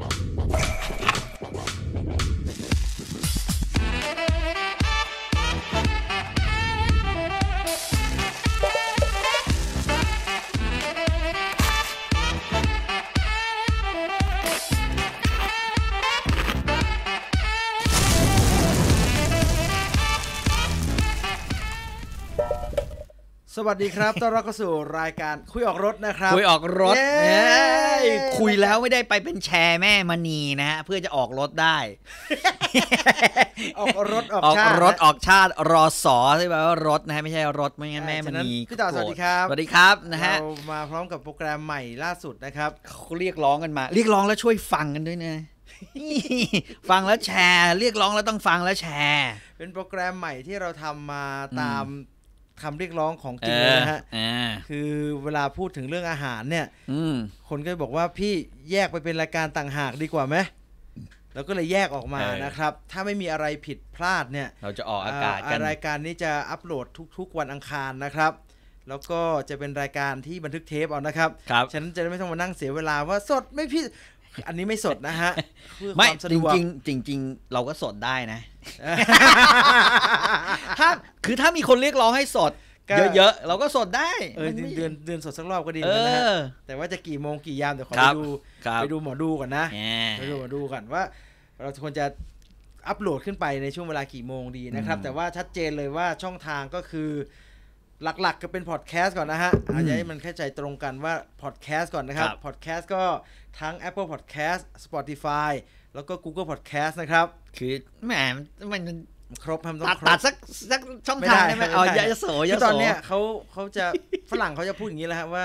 Thank you. วัสดีครับ ต้อนรับเข้าสู่รายการคุยออกรถนะครับ คุยออกรถเยคุยแล้วไม่ได้ไปเป็นแชร์แม่มณีนะฮะ เพื่อจะออกรถได้ ออกรถออกชาติรถออกชาติรอสอใช่ไหมว่ารถนะฮะไม่ใช่รถไม่งั้นแม่มณีพี่ต่อสวัสดีครับ สวัสดีครับนะฮะเรามาพร้อมกับโปรแกรมใหม่ล่าสุดนะครับเขาเรียกร้องกันมาเรียกร้องแล้วช่วยฟังกันด้วยนะ ฟังแล้วแชร์ เรียกร้องแล้วต้องฟังแล้วแชร์ เป็นโปรแกรมใหม่ที่เราทำมาตามคำเรียกร้องของจริงเลยนะฮะคือเวลาพูดถึงเรื่องอาหารเนี่ยคนก็บอกว่าพี่แยกไปเป็นรายการต่างหากดีกว่าไหมเราก็เลยแยกออกมานะครับ ถ้าไม่มีอะไรผิดพลาดเนี่ย เราจะออกอากาศกัน รายการนี้จะอัปโหลดทุกๆ วันอังคารนะครับ แล้วก็จะเป็นรายการที่บันทึกเทปเอานะครับรบฉะนั้นจะไม่ต้องมานั่งเสียเวลาว่าสดไม่พี่อันนี้ไม่สดนะฮะไม่จริงจริงจริงเราก็สดได้นะถ้าคือถ้ามีคนเรียกร้องให้สด เยอะๆ เราก็สดได้เอนเดือนเดือนสดสักรอบก็ดีนะฮะแต่ว่าจะกี่โมงกี่ยาม เดี๋ยวขอไปดูไปดูหมอดูก่อนนะไปดูหมอดูก่อนว่า เราควรจะอัปโหลดขึ้นไปในช่วงเวลากี่โมงดีนะครับ แต่ว่าชัดเจนเลยว่าช่องทางก็คือหลักๆก็เป็นพอดแคสต์ก่อนนะฮะอาจจะให้มันเข้าใจตรงกันว่าพอดแคสต์ก่อนนะครับพอดแคสต์ก็ทั้ง Apple Podcast Spotify แล้วก็ Google Podcast นะครับ คือแหมมันครบทำต้องครบตัดสักสักช่องทางได้ไหมเอายะโสยะโสตอนเนี้ยเขาเขาจะฝรั่งเขาจะพูดอย่างนี้แล้วฮะว่า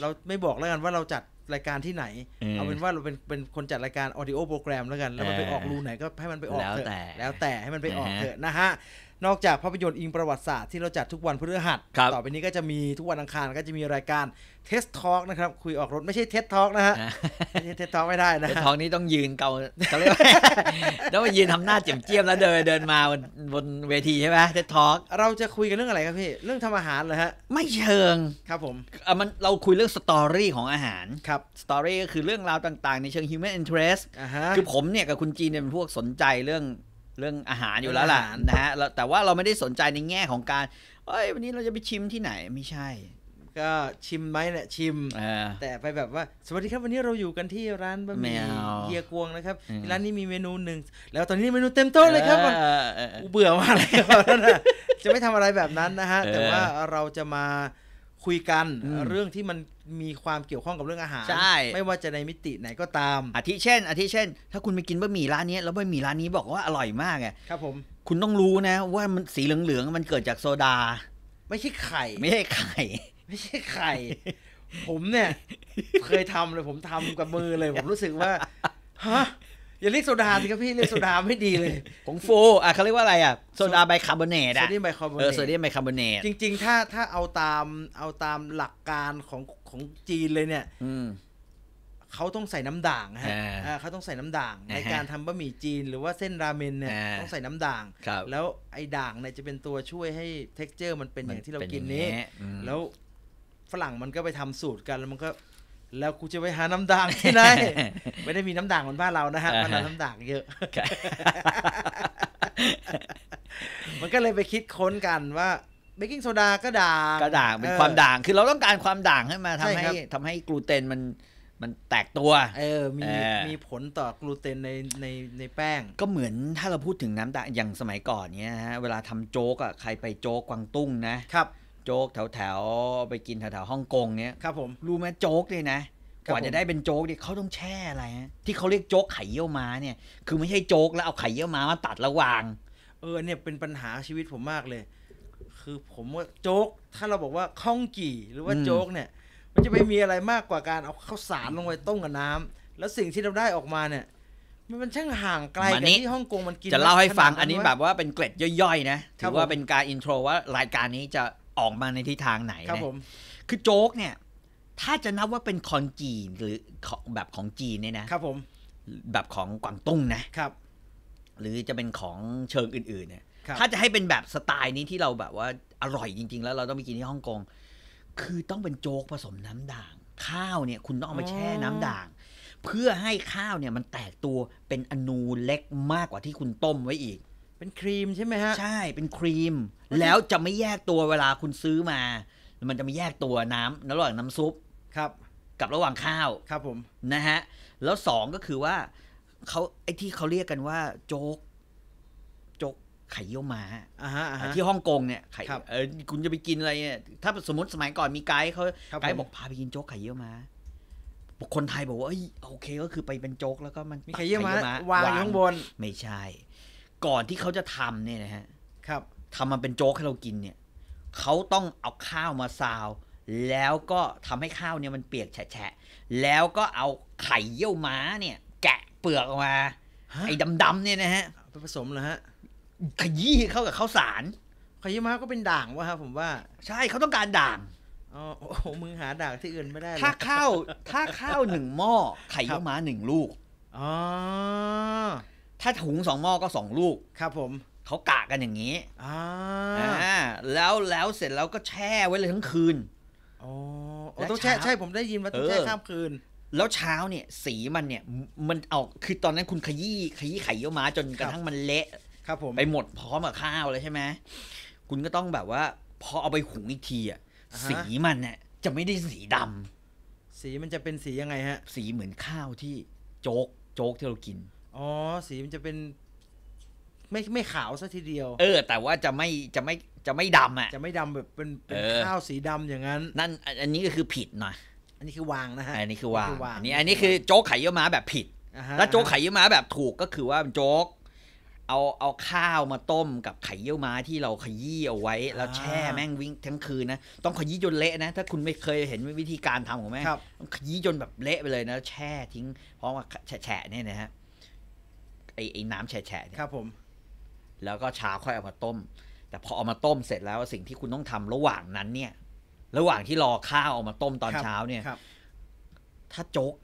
เราไม่บอกแล้วกันว่าเราจัดรายการที่ไหน เอาเป็นว่าเราเป็นเป็นคนจัดรายการออดิโอโปรแกรมแล้วกัน แล้วมันไปออกรูไหนก็ให้มันไปออกเถอะแล้วแต่ให้มันไปออกเถอะนะฮะนอกจากภาพยนตร์อิงประวัติศาสตร์ที่เราจัดทุกวันพฤหัสต่อไปนี้ก็จะมีทุกวันอังคารก็จะมีรายการเทสทอล์กนะครับคุยออกรถไม่ใช่เทสทอล์กนะฮะไม่ใช่เทสทอล์กไม่ได้นะเทสทอล์กนี้ต้องยืนเกาเขาเรียกต้องมายืนทำหน้าเจียมเจียมแล้วเดินเดินมาบนบนเวทีใช่ไหมเทสทอล์กเราจะคุยกันเรื่องอะไรครับพี่เรื่องทำอาหารเหรอฮะไม่เชิงครับผมมันเราคุยเรื่องสตอรี่ของอาหารครับสตอรี่ก็คือเรื่องราวต่าง ๆ ในเชิง human interest คือผมเนี่ยกับคุณจีนเป็นพวกสนใจเรื่องเรื่องอาหารอยู่แล้วล่ะนะฮะแต่ว่าเราไม่ได้สนใจในแง่ของการ เอ้ย วันนี้เราจะไปชิมที่ไหนไม่ใช่ ก็ชิมไหมแหละชิมแต่ไปแบบว่าสวัสดีครับวันนี้เราอยู่กันที่ร้านบะหมี่เฮียกวงนะครับร้านนี้มีเมนูหนึ่ง แล้วตอนนี้เมนูเต็มโต๊ะเลยครับอูเบื่อมากเลยจะไม่ทำอะไรแบบนั้นนะฮะแต่ว่าเราจะมาคุยกันเรื่องที่มันมีความเกี่ยวข้องกับเรื่องอาหารใช่ ไม่ว่าจะในมิติไหนก็ตามอาทิเช่นอาทิเช่น ถ้าคุณไปกินบะหมี่ร้านนี้แล้วบะหมี่ร้านนี้บอกว่าอร่อยมากไงครับผม คุณต้องรู้นะ ว่ามันสีเหลืองๆมันเกิดจากโซดา ไม่ใช่ไข่ ไม่ใช่ไข่ ไม่ใช่ไข่ผมเนี่ย เคยทำเลย ผมทำกับมือเลย ผมรู้สึกว่าฮะอย่าเรียกโซดาสิครับพี่เรียกโซดาไม่ดีเลย ของโฟอ่ะเขาเรียกว่าอะไรอ่ะโซดาไบคาร์บอเนตอ่ะโซดียมไบคาร์บอเนตเออโซดียมไบคาร์บอเนตจริงๆถ้าถ้าเอาตามเอาตามหลักการของของจีนเลยเนี่ยเขาต้องใส่น้ำด่างฮะเขาต้องใส่น้ำด่าง ในการทำบะหมี่จีนหรือว่าเส้นราเมนเนี่ยต้องใส่น้ำด่างแล้วไอ้ด่างเนี่ยจะเป็นตัวช่วยให้เท็กเจอร์มันเป็นอย่างที่เรากินนี้แล้วฝรั่งมันก็ไปทำสูตรกันแล้วมันก็แล้วกูจะไปหาน้ำด่างที่ไหน ไม่ได้มีน้ำด่างเหมือนบ้านเรานะฮะ มัานเราน้ำด่างเยอะ มันก็เลยไปคิดค้นกันว่าเบกกิ้งโซดาก็ด่างก็ด่างเป็นความด่าง คือเราต้องการความด่างให้มา ทำให้ทำให้กลูเตนมันมันแตกตัว เออ มีมีผลต่อกลูเตนในในในแป้ง ก็เหมือนถ้าเราพูดถึงน้ำด่างอย่างสมัยก่อนเนี้ยฮะเวลาทำโจ๊กอ่ะใครไปโจ๊กกวางตุ้งนะครับโจ๊กแถวแถวไปกินแถวแถวฮ่องกงเนี้ยครับผม รู้ไหมโจ๊กเลยนะ กว่าจะได้เป็นโจ๊กเนี่ยเขาต้องแช่อะไรฮะที่เขาเรียกโจ๊กไข่เยี่ยวม้าเนี่ย คือไม่ใช่โจ๊กแล้วเอาไข่เยี่ยวม้ามาตัดระหว่าง เออเนี่ยเป็นปัญหาชีวิตผมมากเลย คือผมว่าโจ๊ก ถ้าเราบอกว่าข้องกี่หรือว่าโจ๊กเนี่ย มันจะไม่มีอะไรมากกว่าการเอาข้าวสารลงไปต้มกับน้ำ แล้วสิ่งที่เราได้ออกมาเนี่ย มันช่างห่างไกลกันที่ฮ่องกงมันกินจะเล่าให้ฟังอันนี้แบบว่าเป็นเกร็ดย่อยๆ นะถือว่าเป็นการอินโทรว่ารายการนี้จะออกมาในทิศทางไหนครับผม คือโจ๊กเนี่ย ถ้าจะนับว่าเป็นคอนจีนหรือของแบบของจีนเนี่ยนะ ครับผม แบบของกวางตุ้งนะ ครับ หรือจะเป็นของเชิงอื่น ๆเนี่ย ถ้าจะให้เป็นแบบสไตล์นี้ที่เราแบบว่าอร่อยจริง ๆ แล้วเราต้องไปกินที่ฮ่องกง คือต้องเป็นโจ๊กผสมน้ำด่าง ข้าวเนี่ย คุณต้องเอามาแช่น้ำด่าง เพื่อให้ข้าวเนี่ยมันแตกตัวเป็นอนูเล็กมากกว่าที่คุณต้มไว้อีกเป็นครีมใช่ไหมฮะใช่เป็นครีม แล้วจะไม่แยกตัวเวลาคุณซื้อมา มันจะไม่แยกตัวน้ำระหว่างน้ำซุปครับ กับระหว่างข้าวครับผมนะฮะ แล้วสองก็คือว่าเขาไอ้ที่เขาเรียกกันว่า โจ๊ก โจ๊ก ไข่เยี่ยวม้าที่ฮ่องกงเนี่ยไข่เออคุณจะไปกินอะไรเนี่ย ถ้าสมมติสมัยก่อนมีไกด์เขาไกด์บอกพาไปกินโจ๊กไข่เยี่ยวมอาคนไทยบอกว่าโอเคก็คือไปเป็นโจ๊กแล้วก็มันมีไข่เยี่ยวมาวางอยู่ข้างบนไม่ใช่ก่อนที่เขาจะทำเนี่ยนะฮะ ครับ ทำมันเป็นโจ๊กให้เรากินเนี่ย เขาต้องเอาข้าวมาซาว แล้วก็ทำให้ข้าวเนี่ยมันเปียกแฉะแล้วก็เอาไข่เยี่ยวม้าเนี่ย แกะเปลือกออกมา ไอ้ดำๆเนี่ยนะฮะไปผสมเหรอฮะขยี้เข้ากับข้าวสารขยี้ม้าก็เป็นด่างวะครับ ผมว่า ใช่ เขาต้องการด่าง อ๋อโอ้โหมึงหาด่างที่อื่นไม่ได้ ถ้าข้าว ถ้าข้าวหนึ่งหม้อ ไข่เยี่ยวม้าหนึ่งลูกอ๋อถ้าถุงสองหม้อก็สองลูก ครับผม เขากะกันอย่างนี้ อ่าแล้วแล้วเสร็จแล้วก็แช่ไว้เลยทั้งคืน อ๋อแต้องแช่ใช่ผมได้ยินว่าต้องแช่ข้ามคืน แล้วเช้าเนี่ย สีมันเนี่ย มันออก คือตอนนั้นคุณขยี้ขยี้ไข่เยอมาจนกระทั่งมันเละ ครับผม ไปหมดพร้อมกับข้าวเลยใช่ไหมคุณก็ต้องแบบว่า พอเอาไปหุงอีกทีอ่ะ สีมันเนี่ยจะไม่ได้สีดำ สีมันจะเป็นสียังไงฮะ สีเหมือนข้าวที่โจ๊กโจ๊กที่เรากินอ๋อสีมันจะเป็นไม่ไม่ขาวซะทีเดียว เออ แต่ว่าจะไม่จะไม่จะไม่ดำอ่ะจะไม่ดำแบบเป็นเป็นข้าวสีดำอย่างนั้นนั่นอันนี้ก็คือผิดหน่อยอันนี้คือวางนะฮะอันนี้คือวางอันนี้อันนี้คือโจ๊กไข่เยี่ยม้าแบบผิดแล้วโจ๊กไข่เยี่ยม้าแบบถูกก็คือว่าโจ๊กเอาเอาข้าวมาต้มกับไข่เยี่ยวม้าที่เราขยี้เอาไว้แล้วแช่แม่งวิ่งทั้งคืนนะ ต้องขยี้จนเละนะถ้าคุณไม่เคยเห็นวิธีการทำของแม่ต้องขยี้จนแบบเละไปเลยนะแช่ทิ้งพร้อมกับแฉะเนี่ยนะฮะไอ้ไอ้น้ำแฉะเนี่ย ครับผม แล้วก็ชาค่อยเอามาต้ม แต่พอเอามาต้มเสร็จแล้ว สิ่งที่คุณต้องทำระหว่างนั้นเนี่ย ระหว่างที่รอข้าวเอามาต้มตอนเช้าเนี่ย ครับ ถ้าโจ๊ก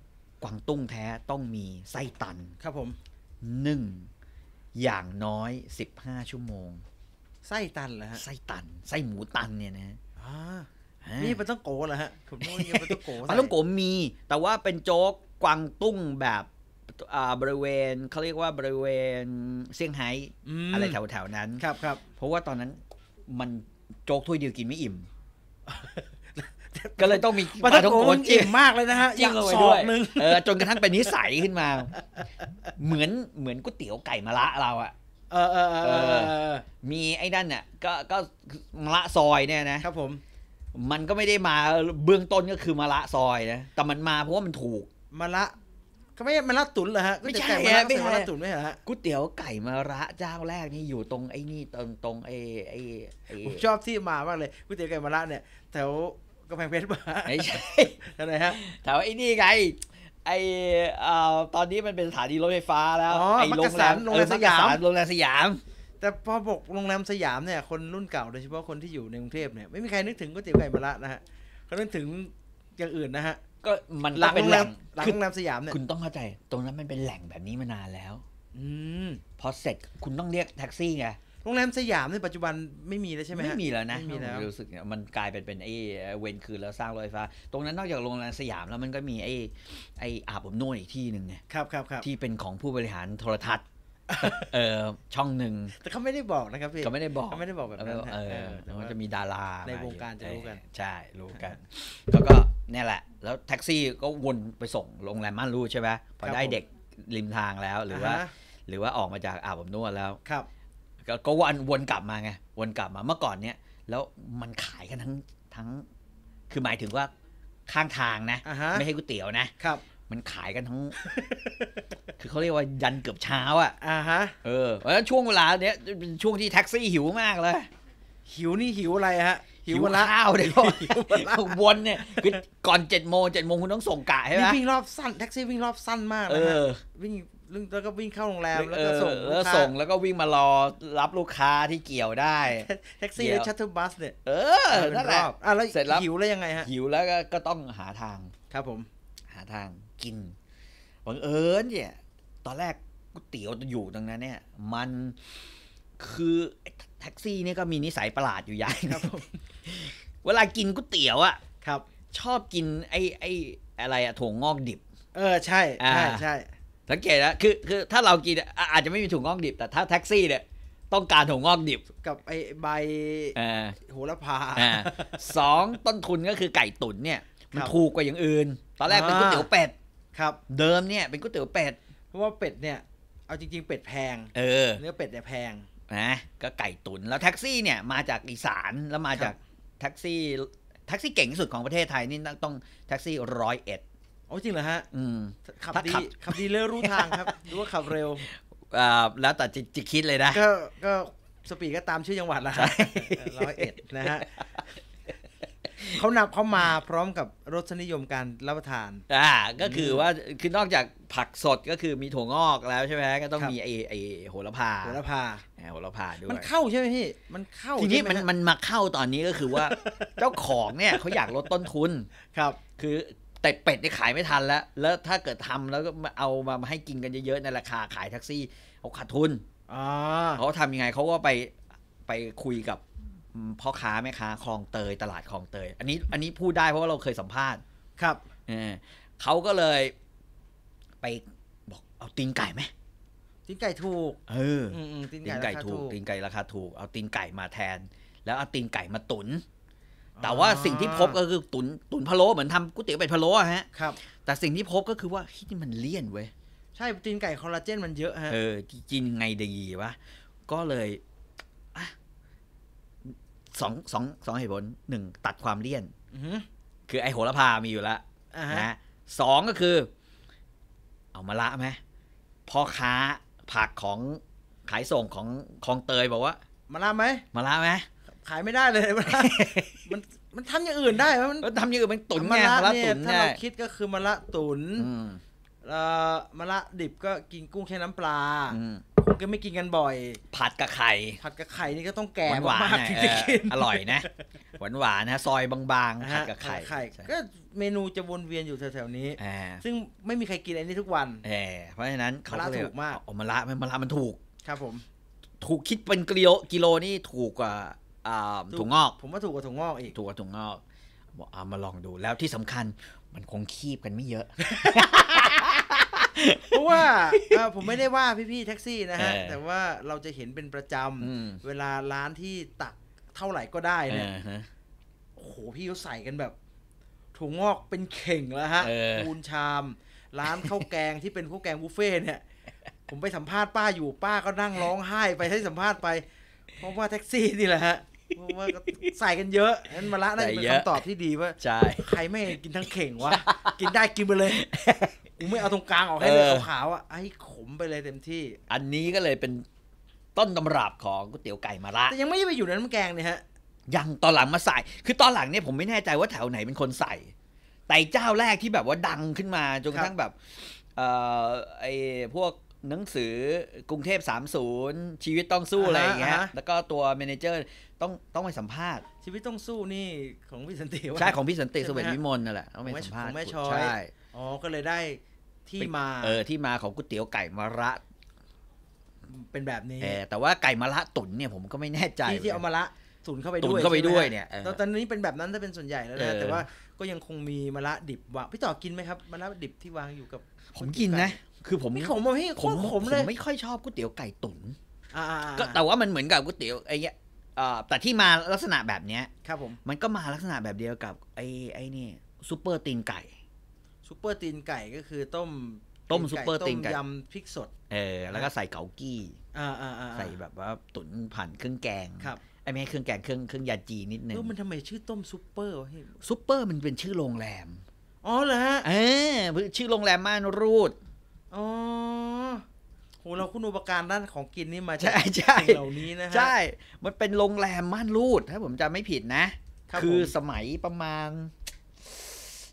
กวางตุ้งแท้ต้องมีไส้ตัน ครับผมหนึ่งอย่างน้อยสิบห้าชั่วโมง ไส้ตันเหรอฮะ ไส้ตัน ไส้หมูตันเนี่ยนะอนี่ปันต้องโกเหรอฮะผมว่าปลนต้องโกมันต้องโกมี แต่ว่าเป็นโจ๊กกวางตุ้งแบบบริเวณเขาเรียกว่าบริเวณเซี่ยงไฮ้อะไรแถว ๆ นั้นครับครับเพราะว่าตอนนั้นมันโจ๊กถ้วยเดียวกินไม่อิ่ม ก็เลยต้องมีปลาทองโกนอิ่มมากเลยนะฮะจิ้งสอกนึงเออ จนกระทั่งเป็นนิสัยขึ้นมา เหมือนเหมือนก๋วยเตี๋ยวไก่มะระเราอะเออเออเออ มีไอ้นั่นเนี่ยก็ก็มะละซอยเนี่ยนะ ครับผม มันก็ไม่ได้มาเบื้องต้นก็คือมะละซอยนะ แต่มันมาเพราะว่ามันถูกมะละเขาไม่มาระตุนเหรอฮะไม่ใช่ไม่ใช่มาละตุนไม่เหรอฮะก๋วยเตี๋ยวไก่มะระเจ้าแรกนี่อยู่ตรงไอ้นี่ตรงตรงไอ้ไอ้ชอบที่มามากเลยก๋วยเตี๋ยวไก่มะระเนี่ยแถวกำแพงเพชรมาไม่ใช่อะไรฮะแถวไอ้นี่ไงไอตอนนี้มันเป็นสถานีรถไฟฟ้าแล้วไอโรงแรมโรงแรมสยามโรงแรมสยาม แต่พอบอกโรงแรมสยามเนี่ย คนรุ่นเก่าโดยเฉพาะคนที่อยู่ในกรุงเทพเนี่ยไม่มีใครนึกถึงก๋วยเตี๋ยวไก่มะระนะฮะเขานึกถึงอย่างอื่นนะฮะก็มันหลังเป็นแหล่งหลังคือน้ำสยามเนี่ย คุณต้องเข้าใจ ตรงนั้นมันเป็นแหล่งแบบนี้มานานแล้ว อืมพอเสร็จ คุณต้องเรียกแท็กซี่ไงโรงแรมสยามในปัจจุบันไม่มีแล้วใช่ไหมไม่มีแล้วนะมมีแล้วรู้สึกมันกลายเป็นเป็นไอ้เวนคืนแล้วสร้างรถไฟฟ้า ตรงนั้นนอกจากโรงแรมสยามแล้วมันก็มีไอ้ไอ้อาบอบนวดอีกที่หนึ่งไง ครับครับครับ ที่เป็นของผู้บริหารโทรทัศน์เออช่องหนึ่งแต่เขาไม่ได้บอกนะครับพี่เขาไม่ได้บอกเขาไม่ได้บอกแบบนั้นเออมันจะมีดาราในวงการจะรู้กันใช่รู้กันแล้วก็เนี่ยแหละ แล้วแท็กซี่ก็วนไปส่งโรงแรมม่านรูดใช่ไหมพอได้เด็กริมทางแล้วหรือว่า หรือว่าออกมาจากอาบอบนวดแล้วครับ ก็วนวนกลับมาไงวนกลับมาเมื่อก่อนเนี้ยแล้วมันขายกันทั้งทั้ง คือหมายถึงว่าข้างทางนะ ไม่ให้ก๋วยเตี๋ยวนะครับมันขายกันทั้ง คือเขาเรียกว่ายันเกือบเช้าอ่ะ อ่าฮะ เออเพราะฉะนั้นช่วงเวลาเนี้ยเป็นช่วงที่แท็กซี่หิวมากเลย หิวนี่หิวอะไรฮะ หิวข้าวเดี๋ยววนเนี่ยคือก่อนเจ็ดโมงเจ็ดโมงคุณต้องส่งกะใช่ไหมวิ่งรอบสั้นแท็กซี่วิ่งรอบสั้นมากเลยวิ่งแล้วก็วิ่งเข้าโรงแรมแล้วก็ส่งแล้วส่งแล้วก็วิ่งมารอรับลูกค้าที่เกี่ยวได้ แท็กซี่และชัตเตอร์บัสเนี่ย เออ นั่นแหละอ่ะแล้วเสร็จแล้วหิวแล้วยังไงฮะ หิวแล้วก็ต้องหาทาง ครับผม หาทางกินบังเอิญเนี่ย ตอนแรกก๋วยเตี๋ยวอยู่ตรงนั้นเนี่ย มันคือแท็กซี่เนี่ยก็มีนิสัยประหลาดอยู่ย่างครับเวลา กินก๋วยเตี๋ยวอ่ะครับ ชอบกินไอ้ไอ้ อะไรอะถั่วงอกดิบ เออใช่ ใช่ใช่ สังเกตนะ คือคือถ้าเรากินอาจจะไม่มีถั่วงอกดิบ แต่ถ้าแท็กซี่เนี่ยต้องการถั่วงอกดิบ กับไอ้ใบโหระพาสองต้นทุนก็คือไก่ตุ๋นเนี่ยมันถูกกว่าอย่างอื่น ตอนแรกเป็นก๋วยเตี๋ยวเป็ดครับเดิมเนี่ยเป็นก๋วยเตี๋ยวเป็ดเพราะว่าเป็ดเนี่ย เอาจริงๆเป็ดแพง เออเนื้อเป็ดเนี่ยแพงนะ ก็ไก่ตุน แล้วแท็กซี่เนี่ยมาจากอีสานแล้วมาจากแท็กซี่แท็กซี่เก่งที่สุดของประเทศไทย นี่ต้องแท็กซี่ร้อยเอ็ดโอ้จริงเหรอฮะ อืมขับดีขับดีเร็วรู้ทางครับรู้ว่าขับเร็วอ่าแล้วแต่จจคิดเลยนะก็ก็สปีดก็ตามชื่อจังหวัดละร้อยเอ็ดนะฮะเขานำเขามาพร้อมกับรสนิยมการรับประทานอ่าก็คือว่าคือนอกจากผักสดก็คือมีถั่วงอกแล้วใช่ไหมก็ต้องมีไอไอโหระพาโหระพาโหระพาด้วยมันเข้าใช่ไหมพี่มันเข้าทีนี้มันมันมาเข้าตอนนี้ก็คือว่า เจ้าของเนี่ยเขาอยากลดต้นทุนครับ คือแต่เป็ดนี่ขายไม่ทันแล้ว แล้วถ้าเกิดทำแล้วก็เอามาให้กินกันเยอะๆในราคาขายแท็กซี่เขาขาดทุนอเขาทำยังไงเขาก็ไปไปคุยกับพ่อค้าแม่ค้าคลองเตยตลาดคลองเตยอันนี้ อันนี้พูดได้เพราะว่าเราเคยสัมภาษณ์ครับเออเขาก็เลยไปบอก เอาตีนไก่ไหมตีนไก่ถูกเออตีนไก่ถูกตีนไก่ราคาถูกเอาตีนไก่มาแทน แล้วเอาตีนไก่มาตุน แต่ว่าสิ่งที่พบก็คือตุนตุนพะโล้เหมือนทำก๋วยเตี๋ยวเป็ดพะโล้ฮะครับ แต่สิ่งที่พบก็คือว่าที่นี่มันเลี่ยนเว้ยใช่ตีนไก่คอลลาเจนมันเยอะฮะเออกินไงดีวะก็เลยสองสองสองเหตุผลหนึ่งตัดความเลี่ยนคือไอโหระพามีอยู่แล้วนะสองก็คือเอามาละไหมพ่อค้าผักของขายส่งของคลองเตยบอกว่ามาละไหมมาละไหมขายไม่ได้เลยมัน มันทำอย่างอื่นได้ มันทำอย่างอื่นมันตุนมาละเนี่ยถ้าเราคิดก็คือมาละตุนเอ่อมาละดิบก็กินกุ้งแค่น้ำปลาก็ไม่กินกันบ่อยผัดกับไข่ผัดกับไข่นี่ก็ต้องแก่หวานมากถึงจะกินอร่อยนะหวานหวานนะ ซอยบางๆผัดกับไข่ก็เมนูจะวนเวียนอยู่แถวๆนี้ซึ่งไม่มีใครกินอันนี้ทุกวันเพราะฉะนั้นมะาละถูกมากมะละมันละมันถูก ครับ ผมถูกคิดเป็นกิโลกิโลนี่ถูกกว่าถุงงอกผมว่า ถูกกว่าถุงงอกอีกถูกกว่าถุงงอกบอกเอามาลองดูแล้วที่สำคัญมันคงคีบกันไม่เยอะเพราะว่า ผมไม่ได้ว่าพี่ๆแท็กซี่นะฮะ แต่ว่าเราจะเห็นเป็นประจำเวลาร้านที่ตักเท่าไหร่ก็ได้เนี่ยโอ้โหพี่เขาใส่กันแบบถุงงอกเป็นเข่งแล้วฮะปูนชามร้านข้าวแกงที่เป็นข้าวแกงบุฟเฟ่เนี่ยผมไปสัมภาษณ์ป้าอยู่ป้าก็นั่งร้องไห้ ไปให้สัมภาษณ์ไปเพราะว่าแท็กซี่นี่แหละฮะว่าใส่กันเยอะนั้นมาละนั่นเป็นคำตอบที่ดีว่าใช่ใครไม่กินทั้งเข่งวะ กินได้กินไปเลยกูไม่เอาตรงกลางออกให้เลยขาวอ่ะ ไอ้ขมไปเลยเต็มที่ อันนี้ก็เลยเป็นต้นตำรับของก๋วยเตี๋ยวไก่มาละแต่ยังไม่ได้ไปอยู่ในน้ำแกงเนี่ยฮะ ยังตอนหลังมาใส่ คือตอนหลังเนี่ยผมไม่แน่ใจว่าแถวไหนเป็นคนใส่ แต่เจ้าแรกที่แบบว่าดังขึ้นมา จนกระทั่งแบบ เอ่อไอ้พวกหนังสือกรุงเทพ30ชีวิตต้องสู้อะไรอย่างเงี้ยแล้วก็ตัวเมนเจอร์ต้องต้องไปสัมภาษณ์ ชีวิตต้องสู้นี่ของพี่สันติใช่ของพี่สันติสุเวทวิมลนั่นแหละต้องไปสัมภาษณ์ใช่อ๋อก็เลยได้ที่มาเออที่มาของก๋วยเตี๋ยวไก่มะระ เป็นแบบนี้แต่ว่าไก่มะระตุ๋นเนี่ยผมก็ไม่แน่ใจที่เอามะระตุ๋นเข้าไปด้วยเข้าไปด้วยเนี่ย ตอนนี้เป็นแบบนั้น้าเป็นส่วนใหญ่แล้วนะแต่ว่าก็ยังคงมีมะระดิบว่ะพี่ต่อกินไหมครับมะระดิบที่วางอยู่กับผมกินนะคือผมไม่ม่่ผมผมไม่ค่อยชอบก๋วยเตี๋ยวไก่ตุ๋นก็แต่ว่ามันเหมือนกับก๋วยเตี๋ยวไอ้เนี้ยแต่ที่มาลักษณะแบบเนี้ยครับผมมันก็มาลักษณะแบบเดียวกับไอ้ไอ้นี่ซูเปอร์ตีนไก่ซูเปอร์ตีนไก่ก็คือต้มต้มซูเปอร์ตีนไก่ต้มยำพริกสดเออแล้วก็ใส่เกากี้ใส่แบบว่าตุ๋นผ่านเครื่องแกงครับไอ้ไม่เครื่องแกงเครื่องเครื่องยาจีนิดนึงล้วมันทำไมชื่อต้มซูเปอร์วะ้ซูเปอร์มันเป็นชื่อโรงแรมอ๋อเหรอฮะเออชื่อโรงแรมม่านรูดอ้โหเราคุณอุปการด้านของกินนี่มาใช่ใช่เหล่านี้นะฮะใช่มันเป็นโรงแรมม่านรูดถ้าผมจำไม่ผิดนะ คือสมัยประมาณ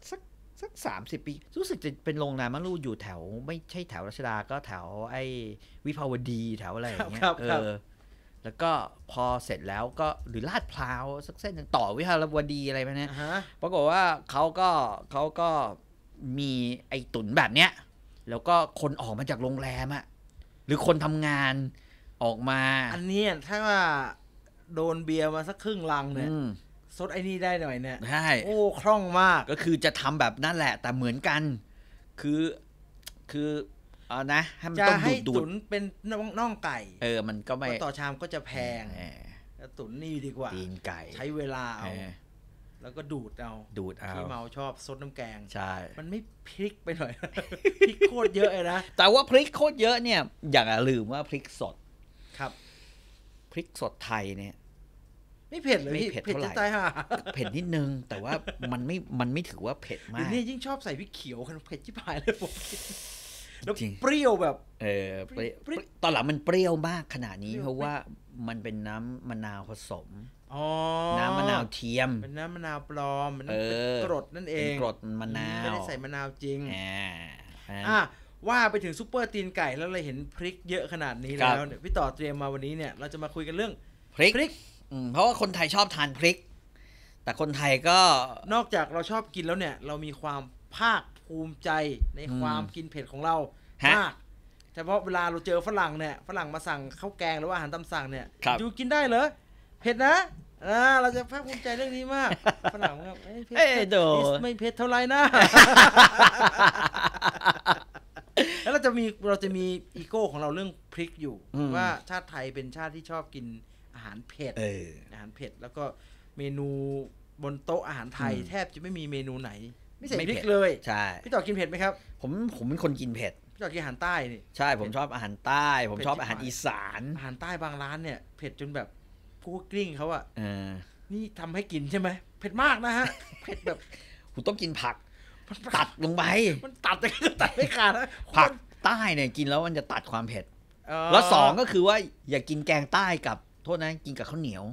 สักสักสามสิบปี รู้สึกจะเป็นโรงแรมม่านรูดอยู่แถว ไม่ใช่แถวรัชดาก็แถวไอ้ วิภาวดีแถวอะไรอย่างเงี้ยเออ แล้วก็พอเสร็จแล้วก็หรือลาดพร้าวสักเส้นหนึ่งต่อวิภาวดีอะไรไปเนี่ยปรากฏว่าเขาก็เขาก็มีไอ้ตุนแบบเนี้ยแล้วก็คนออกมาจากโรงแรมอะหรือคนทำงานออกมา อันนี้ถ้าว่า โดนเบียร์มาสักครึ่งลังเนี่ยซดไอ้นี่ได้หน่อยเนี่ยใช่โอ้คล่องมาก ก็คือจะทำแบบนั่นแหละ แต่เหมือนกัน คือคือ เอานะให้มันต้องดูดตุ๋นเป็นน่องไก่ เออมันก็ไม่ต่อชามก็จะแพงตุ๋นนี่ดีกว่าตีนไก่ ใช้เวลาเอาแล้วก็ดูดเอาดูดเอาที่เมาชอบซดน้ำแกงใช่มันไม่พริกไปหน่อยพริกโคตรเยอะเลยนะแต่ว่าพริกโคตรเยอะเนี่ย อย่าลืมว่าพริกสดครับพริกสดไทยเนี่ย ไม่เผ็ดเลยไม่เผ็ดเท่าไหร่เผ็ดนิดนึงแต่ว่ามันไม่มันไม่ถือว่าเผ็ดมากเนี่ยยิ่งชอบใส่พริกเขียวกันเผ็ดทิ่หายเลยผมแล้วเปรี้ยวแบบ เออเปรี้ยวตอนหลังมันเปรี้ยวมากขนาดนี้ เพราะว่ามันเป็นน้ำมะนาวผสมน้ำมะนาวเทียมเป็นน้ำมะนาวปลอมมันเป็นกรดนั่นเองกรดมะนาวไม่ได้ใส่มะนาวจริง อ่า ว่าไปถึงซูเปอร์ตีนไก่แล้วเราเห็นพริกเยอะขนาดนี้แล้วพี่ต่อเตรียมมาวันนี้เนี่ยเราจะมาคุยกันเรื่องพริกพริกเพราะว่าคนไทยชอบทานพริก แต่คนไทยก็นอกจากเราชอบกินแล้วเนี่ยเรามีความภาคภูมิใจในความกินเผ็ดของเรามากเฉพาะเวลาเราเจอฝรั่งเนี่ยฝรั่งมาสั่งข้าวแกงหรือว่าอาหารตามสั่งเนี่ยอยู่กินได้เหรอเผ็ด นะ เราจะภาคภูมิใจเรื่องนี้มากฝรั่งัเอ้ยเผ็ดอไม่เผ็ดเท่าไหร่นะแล้วเราจะมี เราจะมีอีโก้ของเราเรื่องพริกอยู่ว่าชาติไทยเป็นชาติที่ชอบกินอาหารเผ็ด อาหารเผ็ด แล้วก็เมนูบนโต๊ะอาหารไทย แทบจะไม่มีเมนูไหน ไม่ใส่พริกเลย ใช่ พี่ต่อกินเผ็ดไหมครับ ผม ผมเป็นคนกินเผ็ดพี่ต่อกินอาหารใต้นี่ใช่ ผมชอบอาหารใต้ ผมชอบอาหารอีสาน อาหารใต้บางร้านเนี่ยเผ็ดจนแบบกูกกลิ้งเขาอะ่นี่ทำให้กินใช่ไหมเผ็ดมากนะฮะเผ็ดแบบคุณต้องกินผัก มันตัดลงไปมันตัดแต่ก็ตัดไม่ขาดนะผักใต้เนี่ยกินแล้วมันจะตัดความเผ็ดแล้วสองก็คือว่าอย่ากินแกงใต้กับ โทษนะกินกับข้าวเหนียว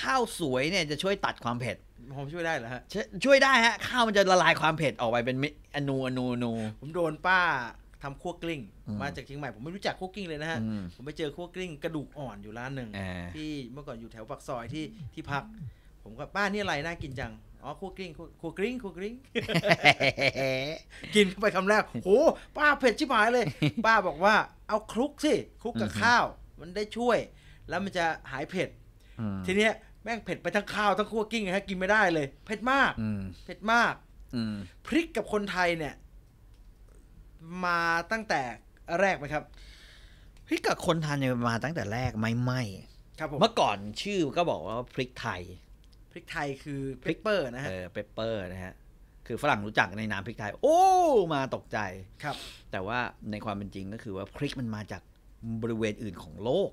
ข้าวสวยเนี่ยจะช่วยตัดความเผ็ดผมช่วยได้เหรอฮะช่วยได้ฮะ ข้าวมันจะละลายความเผ็ดออกไปเป็นอนูอนูอนู ผมโดนป้าทำคั่วกลิ้งมาจากเชียงใหม่ผมไม่รู้จักคั่วกลิ้งเลยนะฮะผมไปเจอคั่วกลิ้งกระดูกอ่อนอยู่ร้านหนึ่งที่เมื่อก่อนอยู่แถวปักซอยที่ที่พัก ผมก็ป้านี่อะไรน่ากินจังอ๋อคั่วกลิ้งคั่วกลิ้งคั่วกลิ้งกินเข้าไปคำแรกโหป้าเผ็ดชิบหายเลยป้าบอกว่า เอาคลุกสิคลุกกับข้าว มันได้ช่วย แล้วมันจะหายเผ็ด ทีเนี้ยแม่งเผ็ดไปทั้งข้าวทั้งคั่วกิ้งฮะกินไม่ได้เลยเผ็ดมากเผ็ดมากพริกกับคนไทยเนี่ยมาตั้งแต่แรกไหมครับพริกกับคนทานเนี่ยมาตั้งแต่แรกไม่ไม่ครับผมเมื่อก่อนชื่อก็บอกว่าพริกไทยพริกไทยคือพริกเปอร์นะฮะเออเปเปอร์นะฮะคือฝรั่งรู้จักในนามพริกไทยโอ้มาตกใจครับแต่ว่าในความเป็นจริงก็คือว่าพริกมันมาจากบริเวณอื่นของโลก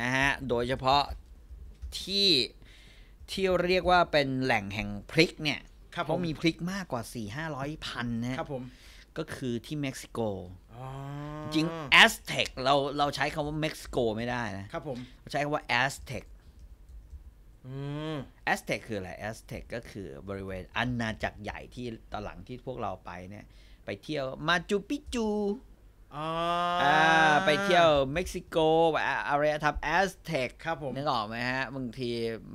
นะฮะโดยเฉพาะที่ที่เรียกว่าเป็นแหล่งแห่งพริกเนี่ยเขามีพริกมากกว่า4ี่ห้าร้อยพันนะครับผมก็คือที่เม็กซิโกจริงแอสเท็กเราเราใช้คำว่าเม็กซิโกไม่ได้นะครับผมใช้คำว่าแอสเท็กแอสเท็กคืออะไรแอสเท็กก็คือบริเวณอาณาจักรใหญ่ที่ตอนหลังที่พวกเราไปเนี่ยไปเที่ยวมาจูปิจูไปเที่ยวเม็กซิโกอารยธรรมแอสเท็กครับผมนึกออกไหมฮะบางที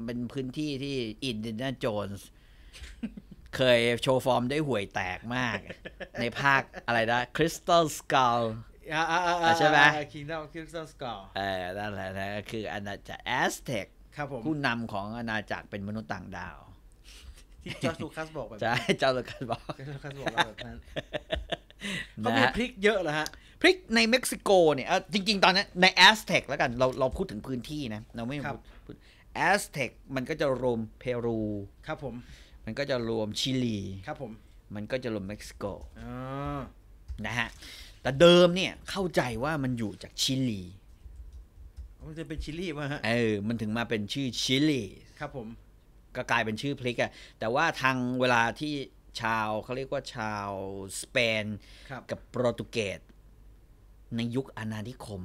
เป็นพื้นที่ที่อินเดียนาโจนส์เคยโชว์ฟอร์มได้ห่วยแตกมาก ในภาคอะไรนะคริสตัลสกอลใช่ไหมคิงดอมคริสตัลสกอลเออนั่นแหละนะคืออาณาจักรแอสเท็กผู้นำของอาณาจักรเป็นมนุษย์ต่างดาว ที่จอร์จลูคัสบอกแบบใช่จอร์จลูคัสบอกจอร์จลูคัสบอกแบบนั้นเขามีพริกเยอะเหรอฮะพริกในเม็กซิโก เนี่ย จริง ๆตอนนี้ในแอสเท็กแล้วกันเราเราพูดถึงพื้นที่นะ เราไม่พูดแอสเท็กมันก็จะรวมเปรู ครับผมมันก็จะรวมชิลี ครับผม มันก็จะรวมเม็กซิโกนะฮะแต่เดิมเนี่ยเข้าใจว่ามันอยู่จากชิลีมันจะเป็นชิลีป่ะฮะเออมันถึงมาเป็นชื่อชิลีครับผมก็กลายเป็นชื่อพลิกอะแต่ว่าทางเวลาที่ชาวเขาเรียกว่าชาวสเปนกับโปรตุเกสในยุคอาณานิคม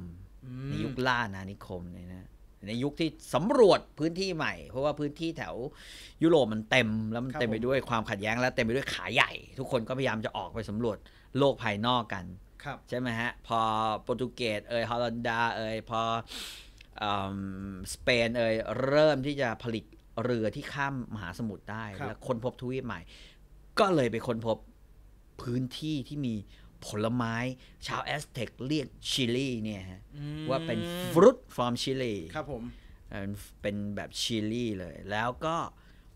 ในยุคล่าอาณานิคมเนี่ยนะในยุคที่สำรวจพื้นที่ใหม่ เพราะว่าพื้นที่แถว ยุโรปมันเต็ม แล้วมันเต็มไปด้วยความขัดแย้งและเต็มไปด้วยขาใหญ่ ทุกคนก็พยายามจะออกไปสำรวจโลกภายนอกกันใช่ไหมฮะ พอโปรตุเกสเอยฮอลันดา เอยพอสเปนเอยเริ่มที่จะผลิตเรือที่ข้ามมหาสมุทรได้ และค้นพบทวีปใหม่ก็เลยไปค้นพบพื้นที่ที่มีผลไม้ชาวแอสเท็กเรียกชิลีเนี่ยฮะ ว่าเป็นฟรุตฟอร์มชิลีครับผมเป็นแบบชิลีเลย แล้วก็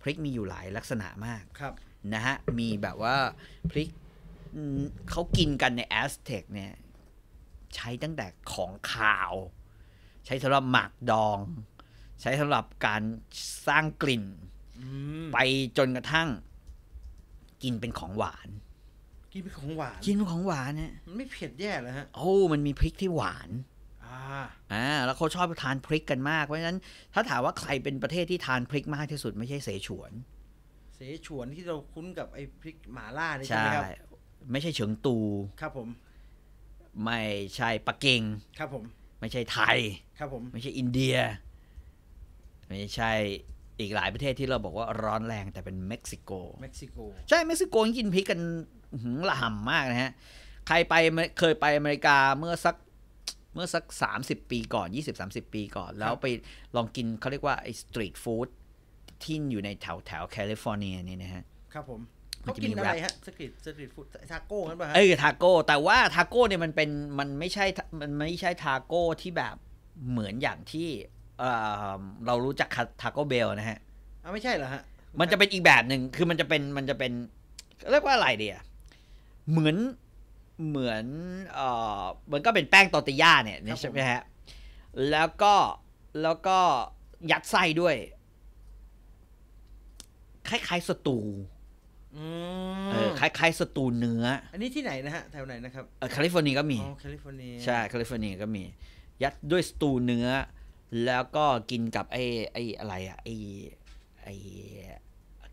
พริกมีอยู่หลายลักษณะมากครับ นะฮะ มีแบบว่าพริกเขากินกันในแอสเท็กเนี่ย ใช้ตั้งแต่ของขาว ใช้สำหรับหมักดอง ใช้สำหรับการสร้างกลิ่น ไปจนกระทั่ง กินเป็นของหวานกินเป็นของหวานกินของหวานเนี่ยมันไม่เผ็ดแย่เลยฮะโอ้ มันมีพริกที่หวานอ่า แล้วเขาชอบทานพริกกันมาก เพราะฉะนั้นถ้าถามว่าใครเป็นประเทศที่ทานพริกมากที่สุด ไม่ใช่เสฉวน เสฉวนที่เราคุ้นกับไอ้พริกหม่าล่าใช่ไหมครับ ไม่ใช่เฉิงตู ครับผม ไม่ใช่ปักกิ่ง ครับผม ไม่ใช่ไทย ครับผม ไม่ใช่อินเดีย ไม่ใช่อีกหลายประเทศที่เราบอกว่าร้อนแรงแต่เป็นเม็กซิโก เม็กซิโก ใช่ เม็กซิโกกินพริกกันหละห่ำมากนะฮะ ใครไปเคยไปอเมริกาเมื่อสักเมื่อสักสาิบปีก่อนยี่สบ2สิบปีก่อน แล้วไปลองกินเขาเรียกว่าไอ้สตรีทฟู้ดที่อยู่ในแถวแถวแคลิฟอร์เนียนี่นะฮะ ครับผมเขากินอะไรฮะสตรีทสตรีทฟู้ดทาโก้นั่นป่ะฮะ เออทาโก้แต่ว่าทาโก้เนี่ยมันเป็นมันไม่ใช่มันไม่ใช่ทาโก้ที่แบบเหมือนอย่างที่ เออเรารู้จักทาโก้เบลนะฮะอ่าไม่ใช่เหรอฮะ มันจะเป็นอีกแบบหนึ่งคือมันจะเป็นมันจะเป็นเรียกว่าอะไรเดียเหมือนเหมือนเอ่อมันก็เป็นแป้งตอติย่าเนี่ยใช่ไหมฮะแล้วก็แล้วก็ยัดไส้ด้วยคล้าย ๆสตูเออคล้ายๆสตูเนื้ออันนี้ที่ไหนนะฮะแถวไหนนะครับแคลิฟอร์เนียก็มีแคลิฟอร์เนียใช่แคลิฟอร์เนียก็มี ยัดด้วยสตูเนื้อ แล้วก็กินกับ ไอ้ไอ้อะไรอะไอ้ไอ้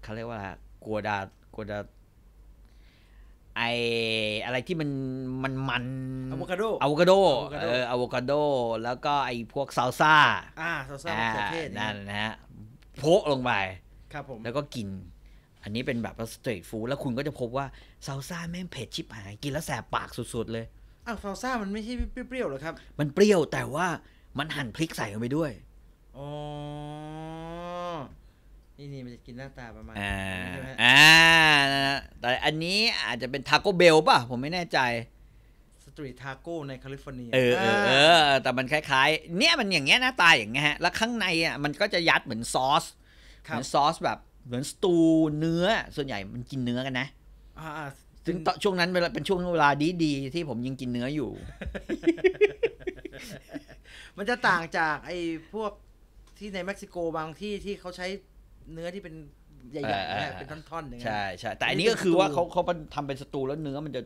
เขาเรียกว่า กัวดากัวดาไออะไรที่มันมันมันอะโวคาโดอะโวคาโดเอออะโวคาโดแล้วก็ไอพวกซาลซ่าอ่าซาลซ่าระเทศนั่นนะฮะโพะลงไป ครับผม แล้วก็กิน อันนี้เป็นแบบสเตรทฟู้ดแล้วคุณก็จะพบว่าซาลซ่าแม่งเผ็ดชิบหาย กินแล้วแสบปากสุดๆเลยอ้าวซาลซ่ามันไม่ใช่เปรี้ยวหรอครับ มันเปรี้ยวแต่ว่ามันหั่นพริกใส่ลงไปด้วยอ๋อนี่นี่มันจะกินหน้าตาประมาณอ่าอันนี้อาจจะเป็นทาโก้เบลป่ะ ผมไม่แน่ใจสตรีททาโก้ในแคลิฟอร์เนียเออเออแต่มันคล้าย ๆ เนี่ยมันอย่างเงี้ยนะตายอย่างเงี้ยฮะ แล้วข้างในอ่ะมันก็จะยัดเหมือนซอส เหมือนซอสแบบเหมือนสตูเนื้อส่วนใหญ่มันกินเนื้อกันนะซึ่งช่วงนั้นเเป็นช่วงเวลาดี ๆ ที่ผมยังกินเนื้ออยู่ มันจะต่างจากไอ้พวกที่ในเม็กซิโกบางที่ที่เขาใช้เนื้อที่เป็นใหญ่ๆนเป็นท่อนๆอย่างเงี้ยใช่ใช่แต่อันนี้ก็คือว่าเขาเขาทำเป็นสตูแล้วเนื้อมันจะ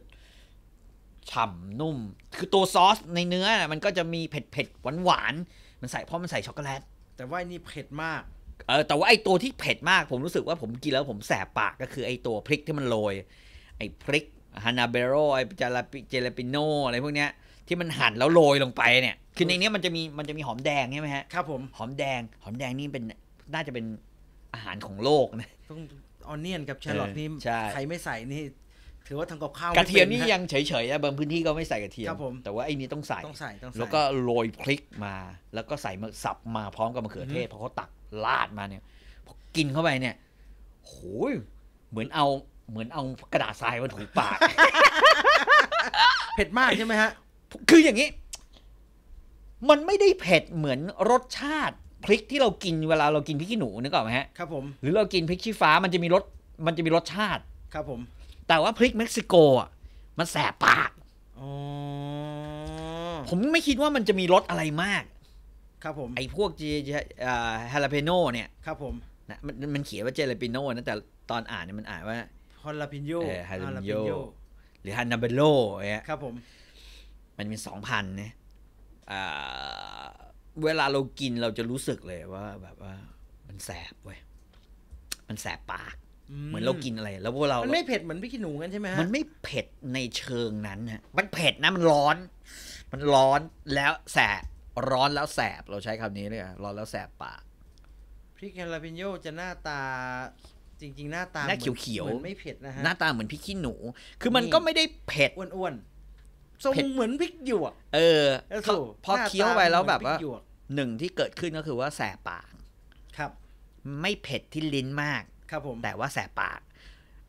ฉ่ำนุ่ม คือตัวซอสในเนื้อมันก็จะมีเผ็ดเผ็ดหวานหวานมันใส่เพราะมันใส่ช็อกโกแลตแต่ว่านี่เผ็ดมาก เออแต่ว่าไอ้ตัวที่เผ็ดมากผมรู้สึกว่าผมกินแล้วผมแสบปากก็คือไอ้ตัวพริกที่มันโรย ไอ้พริกฮานาเบโรไอ้จาลาปิเจลาปิโนอะไรพวกเนี้ยที่มันหั่นแล้วโรยลงไปเนี่ย คือในนี้มันจะมีมันจะมีหอมแดงใช่ไหมฮะครับผมหอมแดง หอมแดงนี่เป็นน่าจะเป็นอาหารของโลกนะต้องออนเนียนกับแชลอตนี่ใครไม่ใส่นี่ถือว่าทำกับข้าวกระเทียมนี่ยังเฉยๆนะบางพื้นที่ก็ไม่ใส่กระเทียมแต่ว่าไอ้นี่ต้องใส่ต้องใส่ แล้วก็โรยพริกมา แล้วก็ใส่มาสับมาพร้อมกับมะเขือเทศพอเขาตักลาดมาเนี่ยพอกินเข้าไปเนี่ยโหยเหมือนเอาเหมือนเอากระดาษทรายมาถูปากเผ็ดมากใช่ไหมฮะ คืออย่างนี้ มันไม่ได้เผ็ดเหมือนรสชาติพริกที่เรากินเวลาเรากินพริกขี้หนูนึกออกไหมฮะ ครับผม หรือเรากินพริกชี้ฟ้า มันจะมีรส มันจะมีรสชาติ ครับ ผม แต่ว่าพริกเม็กซิโกอ่ะ มันแสบปากผมไม่คิดว่ามันจะมีรสอะไรมาก ครับ ผม ไอ้พวกเจีฮาลาเปโนเนี่ย ครับผม นะ มันมันเขียนว่าเจลาปิโนนะแต่ตอนอ่านเนี่ยมันอ่านว่าฮาลาปิโยฮาลาปิโยหรือฮานาเบโลเนี่ยครับผม มันเป็นสองพันเนี่ยอ่าเวลาเรากินเราจะรู้สึกเลยว่าแบบว่า มันแสบเว้ยมันแสบปาก เหมือนเรากินอะไรแล้วพวกเรา มันไม่เผ็ดเหมือนพริกขี้หนูกันใช่ไหมมันไม่เผ็ดในเชิงนั้นฮะมันเผ็ดนะมันร้อน มันร้อนแล้วแสบร้อนแล้วแสบเราใช้คำนี้เลยร้อนแล้วแสบปากพริกแคาเาบิโยจะหน้าตา จริง ๆ หน้าตาหน้าเขียวๆไม่เผ็ดนะฮะหน้าตาเหมือนพริกขี้หนู คือมันก็ไม่ได้เผ็ดอ้วนๆทรงเหมือนพริกหยวกเออพอเคี้ยวไปแล้วแบบว่าหนึ่งที่เกิดขึ้นก็คือว่าแสบปาก ครับ ไม่เผ็ดที่ลิ้นมาก ครับผม แต่ว่าแสบปาก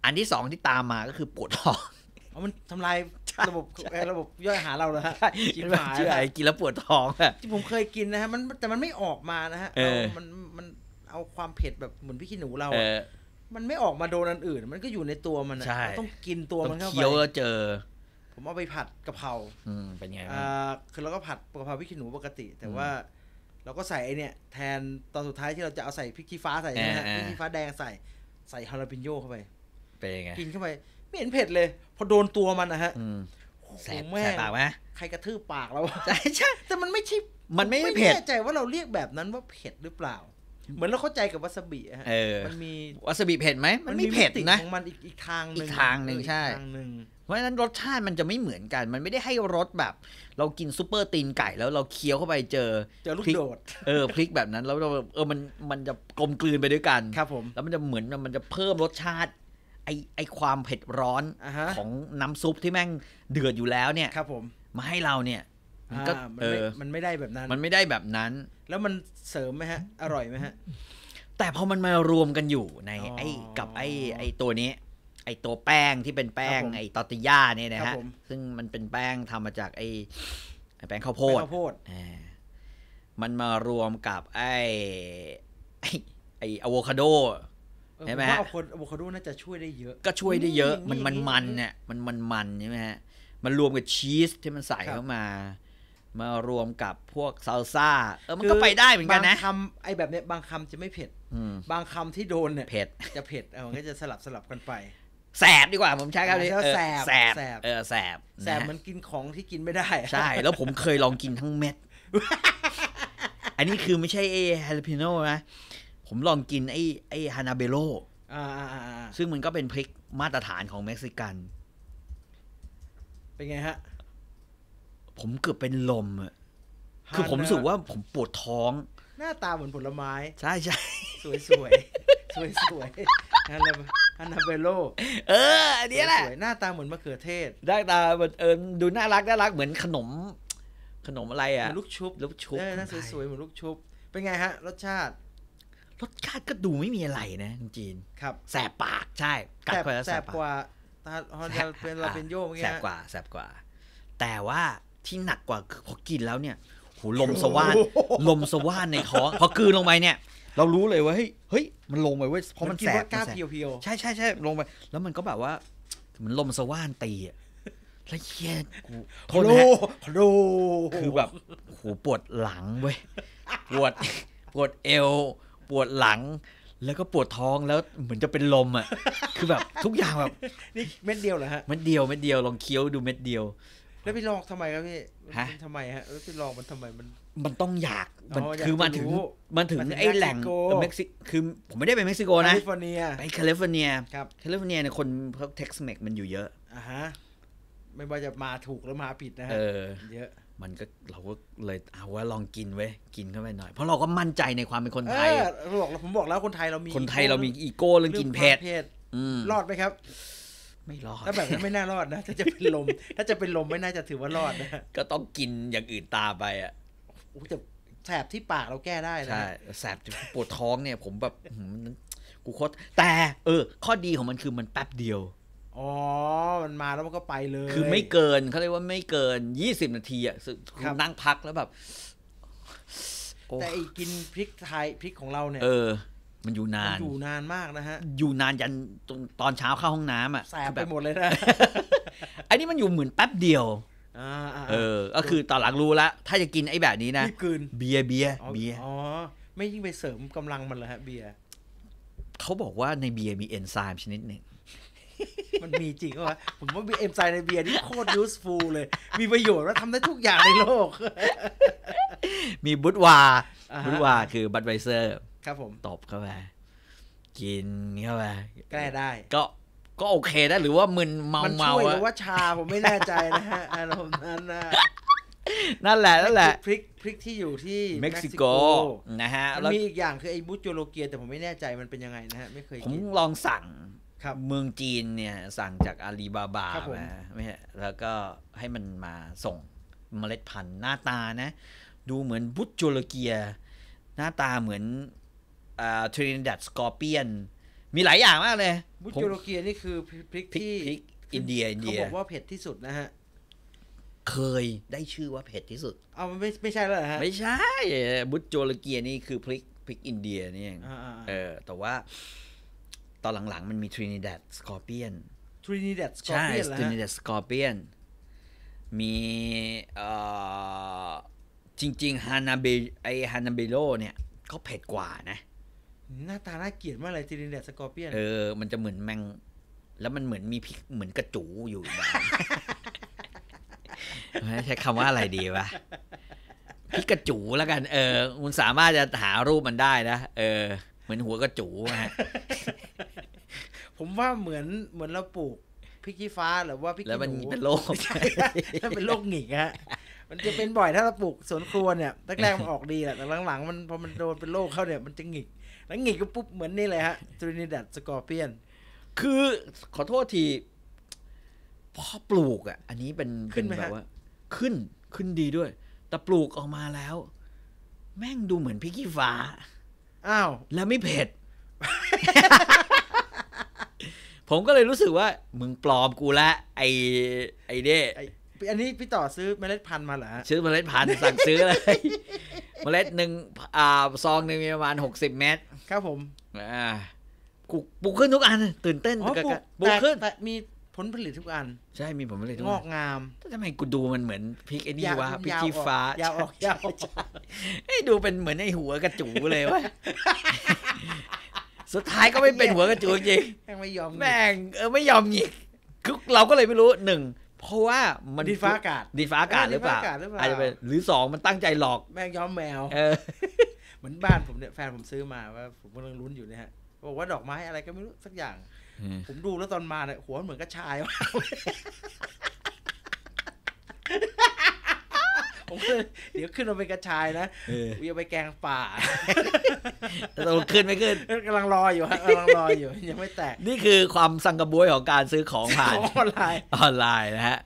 อันที่สองที่ตามมาก็คือปวดท้อง เพราะมันทำลายระบบระบบย่อยอาหารเราแล้วกินหมาเชื่อกินแล้วปวดท้องอะที่ผมเคยกินนะฮะ มันแต่มันไม่ออกมานะฮะมันมันเอาความเผ็ดแบบเหมือนพี่ขี้หนูเรามันไม่ออกมาโดนอันอื่น มันก็อยู่ในตัวมันต้องกินตัวมันเข้าไปเคี้ยวแล้วเจอผมเอาไปผัดกะเพรา อืมเป็นไงอ่า คือเราก็ผัดกะเพราพริกขี้หนูปกติ แต่ว่า เราก็ใส่ไอเนี่ย แทนตอนสุดท้ายที่เราจะเอาใส่พริกขี้ฟ้าใส่นะฮะพริกขี้ฟ้าแดงใส่ใส่ฮาราปิโยเข้าไป เป็นไง กินเข้าไปไม่เห็นเผ็ดเลย พอโดนตัวมันนะฮะแสบแสบปากไหมใครกระทืบปากเราใช่ใช่แต่มันไม่ชิบมันไม่เผ็ด ไม่แน่ใจว่าเราเรียกแบบนั้นว่าเผ็ดหรือเปล่า เหมือนเราเข้าใจกับวาซาบิฮะมันมี วาซาบิเผ็ดไหม มันไม่เผ็ดนะมันอีกอีกทางหนึ่งอีกทางหนึ่งใช่ราะฉะนั้นรสชาติมันจะไม่เหมือนกัน มันไม่ได้ให้รสแบบ เรากินซูเปอร์ตีนไก่ แล้วเราเคี้ยวเข้าไปเจอเจอลูกโดดเออพริกแบบนั้น แล้วเราเออมันมันจะกลมกลืนไปด้วยกันครับ ผมแล้วมันจะเหมือนมันจะเพิ่มรสชาติไอไอความเผ็ดร้อนของน้ำซุปที่แม่งเดือดอยู่แล้วเนี่ยครับ ผมมาให้เราเนี่ย มันก็เออมันไม่ได้แบบนั้น มันไม่ได้แบบนั้น แล้วมันเสริมไหมฮะ อร่อยไหมฮะแต่พอมันมารวมกันอยู่ใน ไอ้กับไอ้ไอ้ตัวนี้ไอตัวแป้งที่เป็นแป้งไอตอติย่าเนี่ยนะฮะซึ่งมันเป็นแป้งทำมาจากไอแป้งข้าวโพดข้าวโพดมันมารวมกับ ไอไออะโวคาโดใช่ไหมฮะอะโวคาโดน่าจะช่วยได้เยอะ ก็ช่วยได้เยอะ มันมันมันเนี่ยมันมันมันใช่ไหมฮะ มันรวมกับชีสที่มันใส่เข้ามา มารวมกับพวกซาลซ่าเออ มันก็ไปได้เหมือนกันนะบางคำไอ้แบบเนี้ยบางคำจะไม่เผ็ดบางคำที่โดนเนี่ยเผ็ดจะเผ็ดเออมันก็จะสลับสลับกันไปแสบดีกว่าผมใช้คำนี้แสบแสบเออแสบแสบมันกินของที่กินไม่ได้ ใช่ แล้วผมเคยลองกินทั้งเม็ด อันนี้คือไม่ใช่ไอ้ฮลิปิโนนะผมลองกินไอ้ไอ้ฮานาเบโรซึ่งมันก็เป็นพริกมาตรฐานของเม็กซิกัน เป็นไงฮะ ผมเกือบเป็นลมอะคือผมรู้สึกว่าผมปวดท้องหน้าตาเหมือนผลไม้ ใช่ใช่สวยสวยสวยสวยอันนาอันนเบโลเอออันนี้แหละ หน้าตาเหมือนมะเขือเทศหน้าตาเออดูน่ารักน่ารักเหมือนขนม ขนมอะไรอ่ะลูกชุบลูกชุบน่าสวยๆเหมือนลูกชุบเป็นไงฮะ รสชาติรสชาติก็ดูไม่มีอะไรนะจีนครับ แสบปากใช่กัดไปแล้วแสบกว่าตาฮอนจเป็นราเป็นโยมเงี้แสบกว่าแสบกว่า แต่ว่าที่หนักกว่าคือพอกินแล้วเนี่ยโหลมสว่านลมสว่านในท้องพอคืนลงไปเนี่ย เรารู้เลยว่าเฮ้ยเฮ้ยมันลงไปเว้ยเพราะมันแสบก้าเพียวๆใช่ใช่ใช่ลงไปแล้วมันก็แบบว่าเหมือนลมสว่านตีอะแล้วเฮียกูโทษนะโดคือแบบหูปวดหลังเว้ยปวดปวดเอวปวดหลัง แล้วก็ปวดท้องแล้วเหมือนจะเป็นลมอ่ะคือแบบทุกอย่างแบบนี่เม็ดเดียวเหรอฮะเม็ดเดียวเม็ดเดียวลองเคี้ยวดูเม็ดเดียวแล้วไปลองทำไมครับพี่ฮะทำไมฮะแล้วไปลองมันทำไมมัน มันต้องอยากมันคือมาถึงมันถึงไอ้แหล่งเม็กซิคือ ผมไม่ได้ไปเม็กซิโกนะแคลิฟอร์เนียไปแคลิฟอร์เนีย ครับ แคลิฟอร์เนียเนี่ยคนเขาเท็กซ์แม็กมันอยู่เยอะ อ่ะฮะ ไม่ว่าจะมาถูกหรือมาผิดนะฮะ เยอะ มันก็เราก็เลยเอาว่าลองกินเว้ยกินเข้าไปหน่อย เพราะเราก็มั่นใจในความเป็นคนไทยบอกผมบอกแล้วคนไทยเรามี คนไทยเรามีอีโก้เรื่องกินเผ็ดรอดไหมครับไม่รอดถ้าแบบนั้นไม่น่ารอดนะ ถ้าจะเป็นลม ถ้าจะเป็นลมไม่น่าจะถือว่ารอดนะ ก็ต้องกินอย่างอื่นตาไปอ่ะโอ้แต่แสบที่ปากเราแก้ได้นะใช่แสบปวดท้องเนี่ย ผมแบบกูโคตรแต่ เออ ข้อดีของมันคือมันแป๊บเดียว อ๋อ มันมาแล้วมันก็ไปเลย คือไม่เกินเขาเรียกว่าไม่เกินยี่สิบนาทีอ่ะคือนั่งพักแล้วแบบแต่อีกินพริกไทย พริกของเราเนี่ย เออมันอยู่นานอยู่นานมากนะฮะ อยู่นานยันตอนเช้าเข้าห้องน้ำอ่ะแสบไปหมดเลยนะไอ้นี่มันอยู่เหมือนแป๊บเดียวเออ ก็คือตอนหลังรู้ละถ้าจะกินไอ้แบบนี้นะเบียร์เบียร์เบียร์อ๋อไม่ยิ่งไปเสริมกำลังมันเลยฮะเบียร์เขาบอกว่าในเบียร์มีเอนไซม์ชนิดหนึ่งมันมีจริงวะผมว่าเอนไซม์ในเบียร์นี่โคตรยูสฟูลเลย มีประโยชน์และทำได้ทุกอย่างในโลก มีบุตวาบุตวาคือบัตไวเซอร์ครับผมตบเข้าไปกินเข้าไปแก้ได้ ก็ก็โอเคนะหรือว่ามึนเมาเมามันช่วยหรือว่าชาผมไม่แน่ใจนะฮะอารมณ์นั้นนั่นแหละนั่นแหละพริกพริกที่อยู่ที่เม็กซิโกนะฮะแล้วมีอีกอย่างคือไอ้บูโจโลเกีย แต่ผมไม่แน่ใจมันเป็นยังไงนะฮะไม่เคยผมลองสั่งครับ เมืองจีนเนี่ยสั่งจากอาลีบาบาม่ใช่แล้วก็ให้มันมาส่งเมล็ดพันธุ์หน้าตานะ ดูเหมือนบุโจโลเกีย หน้าตาเหมือนทรินิดัดสกอร์เปียนมีหลายอย่างมากเลย บุจโรเกียนี่คือพริกที่ พริก อินเดียอินเดียเขาบอกว่าเผ็ดที่สุดนะฮะ เคยได้ชื่อว่า เผ็ดที่สุดเอามันไม่ไม่ใช่เลรอฮะ ไม่ใช่ บุจโจรเกียนี่คือพริก พริก อินเดียนี่เองเออ แต่ว่า ตอนหลังๆมันมีทรินิดัดสกอร์เปียนทรินิดัดสกอร์เปียนใช่ ทรินิดัดสกอร์เปียนมีจริงๆฮานาเบไอฮานาเบโลเนี่ยก็เผ็ดกว่านะหน้าตาน่าเกลียดมากเลยจีรินเดสกอร์เปียนเออ มันจะเหมือนแมง แล้วมันเหมือนมีพิกเหมือนกระจูอยู่ ใช้คำว่าอะไรดีวะพิกระจูแล้วกัน เออคุณสามารถจะหารูปมันได้นะ เออ เหมือนหัวกระจูฮะ ผมว่าเหมือนเหมือนเราปลูกพริกขี้ฟ้าหรือว่าพริกแล้วมันเป็นโรคแล้วเป็นโรคหงิกฮะ มันจะเป็นบ่อยถ้าเราปลูกสวนครัวเนี่ยแรกๆมันออกดีแหละ แต่หลังๆมันพอมันโดนเป็นโรคเข้าเนี่ย มันจะหงิกแล้วหงิกก็ปุ๊บ เหมือนนี่เลยฮะทรินิดัดสกอร์เปียนคือขอโทษทีพอปลูกอ่ะ อันนี้เป็นขึ้นแบบว่า ขึ้นขึ้นดีด้วย แต่ปลูกออกมาแล้ว แม่งดูเหมือนพริกี้ฟ้าอ้าวแล้วไม่เผ็ด ผมก็เลยรู้สึกว่า มึงปลอมกูละไอไอเด้อันนี้พี่ต่อซื้อเมล็ดพันธุ์มาเหรอ ซื้อเมล็ดพันธุ์สั่งซื้อเลย เมล็ดหนึ่งอ่าซองหนึ่งมีประมาณหกสิบเมตร ครับผมอ่าปลูกขึ้นทุกอัน ตื่นเต้นแต่ปลูกขึ้นมีผลผลิตทุกอัน ใช่ มีผลผลิตทุกงอกงามทำไมกูดูมันเหมือนพริกไอ้นี่วะพริกชี้ฟ้า ยาวออกยาวออกดูเป็นเหมือนไอ้หัวกระจูเลยวะ สุดท้ายก็ไม่เป็นหัวกระจูจริงแม่งไม่ยอมแม่งเออไม่ยอมหยิกเราก็เลยไม่รู้หนึ่งเพราะว่ามันดีฟ้าอากาศดีฟ้าอากาศหรือเปล่าอาจจะเป็นหรือสองมันตั้งใจหลอกแม่งย้อมแมวเหมือนบ้านผมเนี่ยแฟนผมซื้อมา ว่า ผมกำลังลุ้นอยู่เนี่ยฮะบอกว่าดอกไม้อะไรก็ไม่รู้สักอย่าง ผมดูแล้วตอนมาเนี่ยหัวเหมือนกระชายมาผมก็เดี๋ยวขึ้นมาเป็นกระชายนะ๋ยวไปแกงป่าแต่ขึ้นไม่ขึ้นกำลังรออยู่ฮะกำลังรออยู่ ยังไม่แตก นี่คือความสังกบวยของการซื้อของผ่านออนไลน์ออนไลน์นะฮะ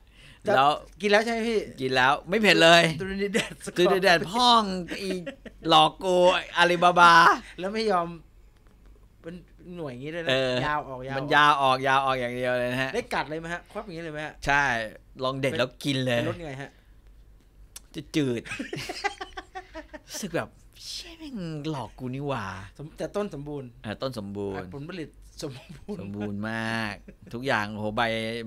แล้วกินแล้วใช่ไหมพี่ กินแล้วไม่เผ็ดเลยตุนิเดดตุนิเดดพ่องอีหลอกกูอาลีบาบา แล้วไม่ยอม เป็นหน่วยงี้เลยนะยาวออกยาวมันยาวออกยาวออกอย่างเดียวเลยนะฮะ ได้กัดเลยไหมฮะควักอย่างนี้เลยไหมฮะใช่ ลองเด็ดแล้วกินเลยรสไงฮะจะจืดรู้สึกแบบเชี่ยแม่งหลอกกูนี่หว่าแต่ต้นสมบูรณ์ อ่าต้นสมบูรณ์ผลผลิตสมบูรณ์ สมบูรณ์มาก ทุกอย่างโหใบ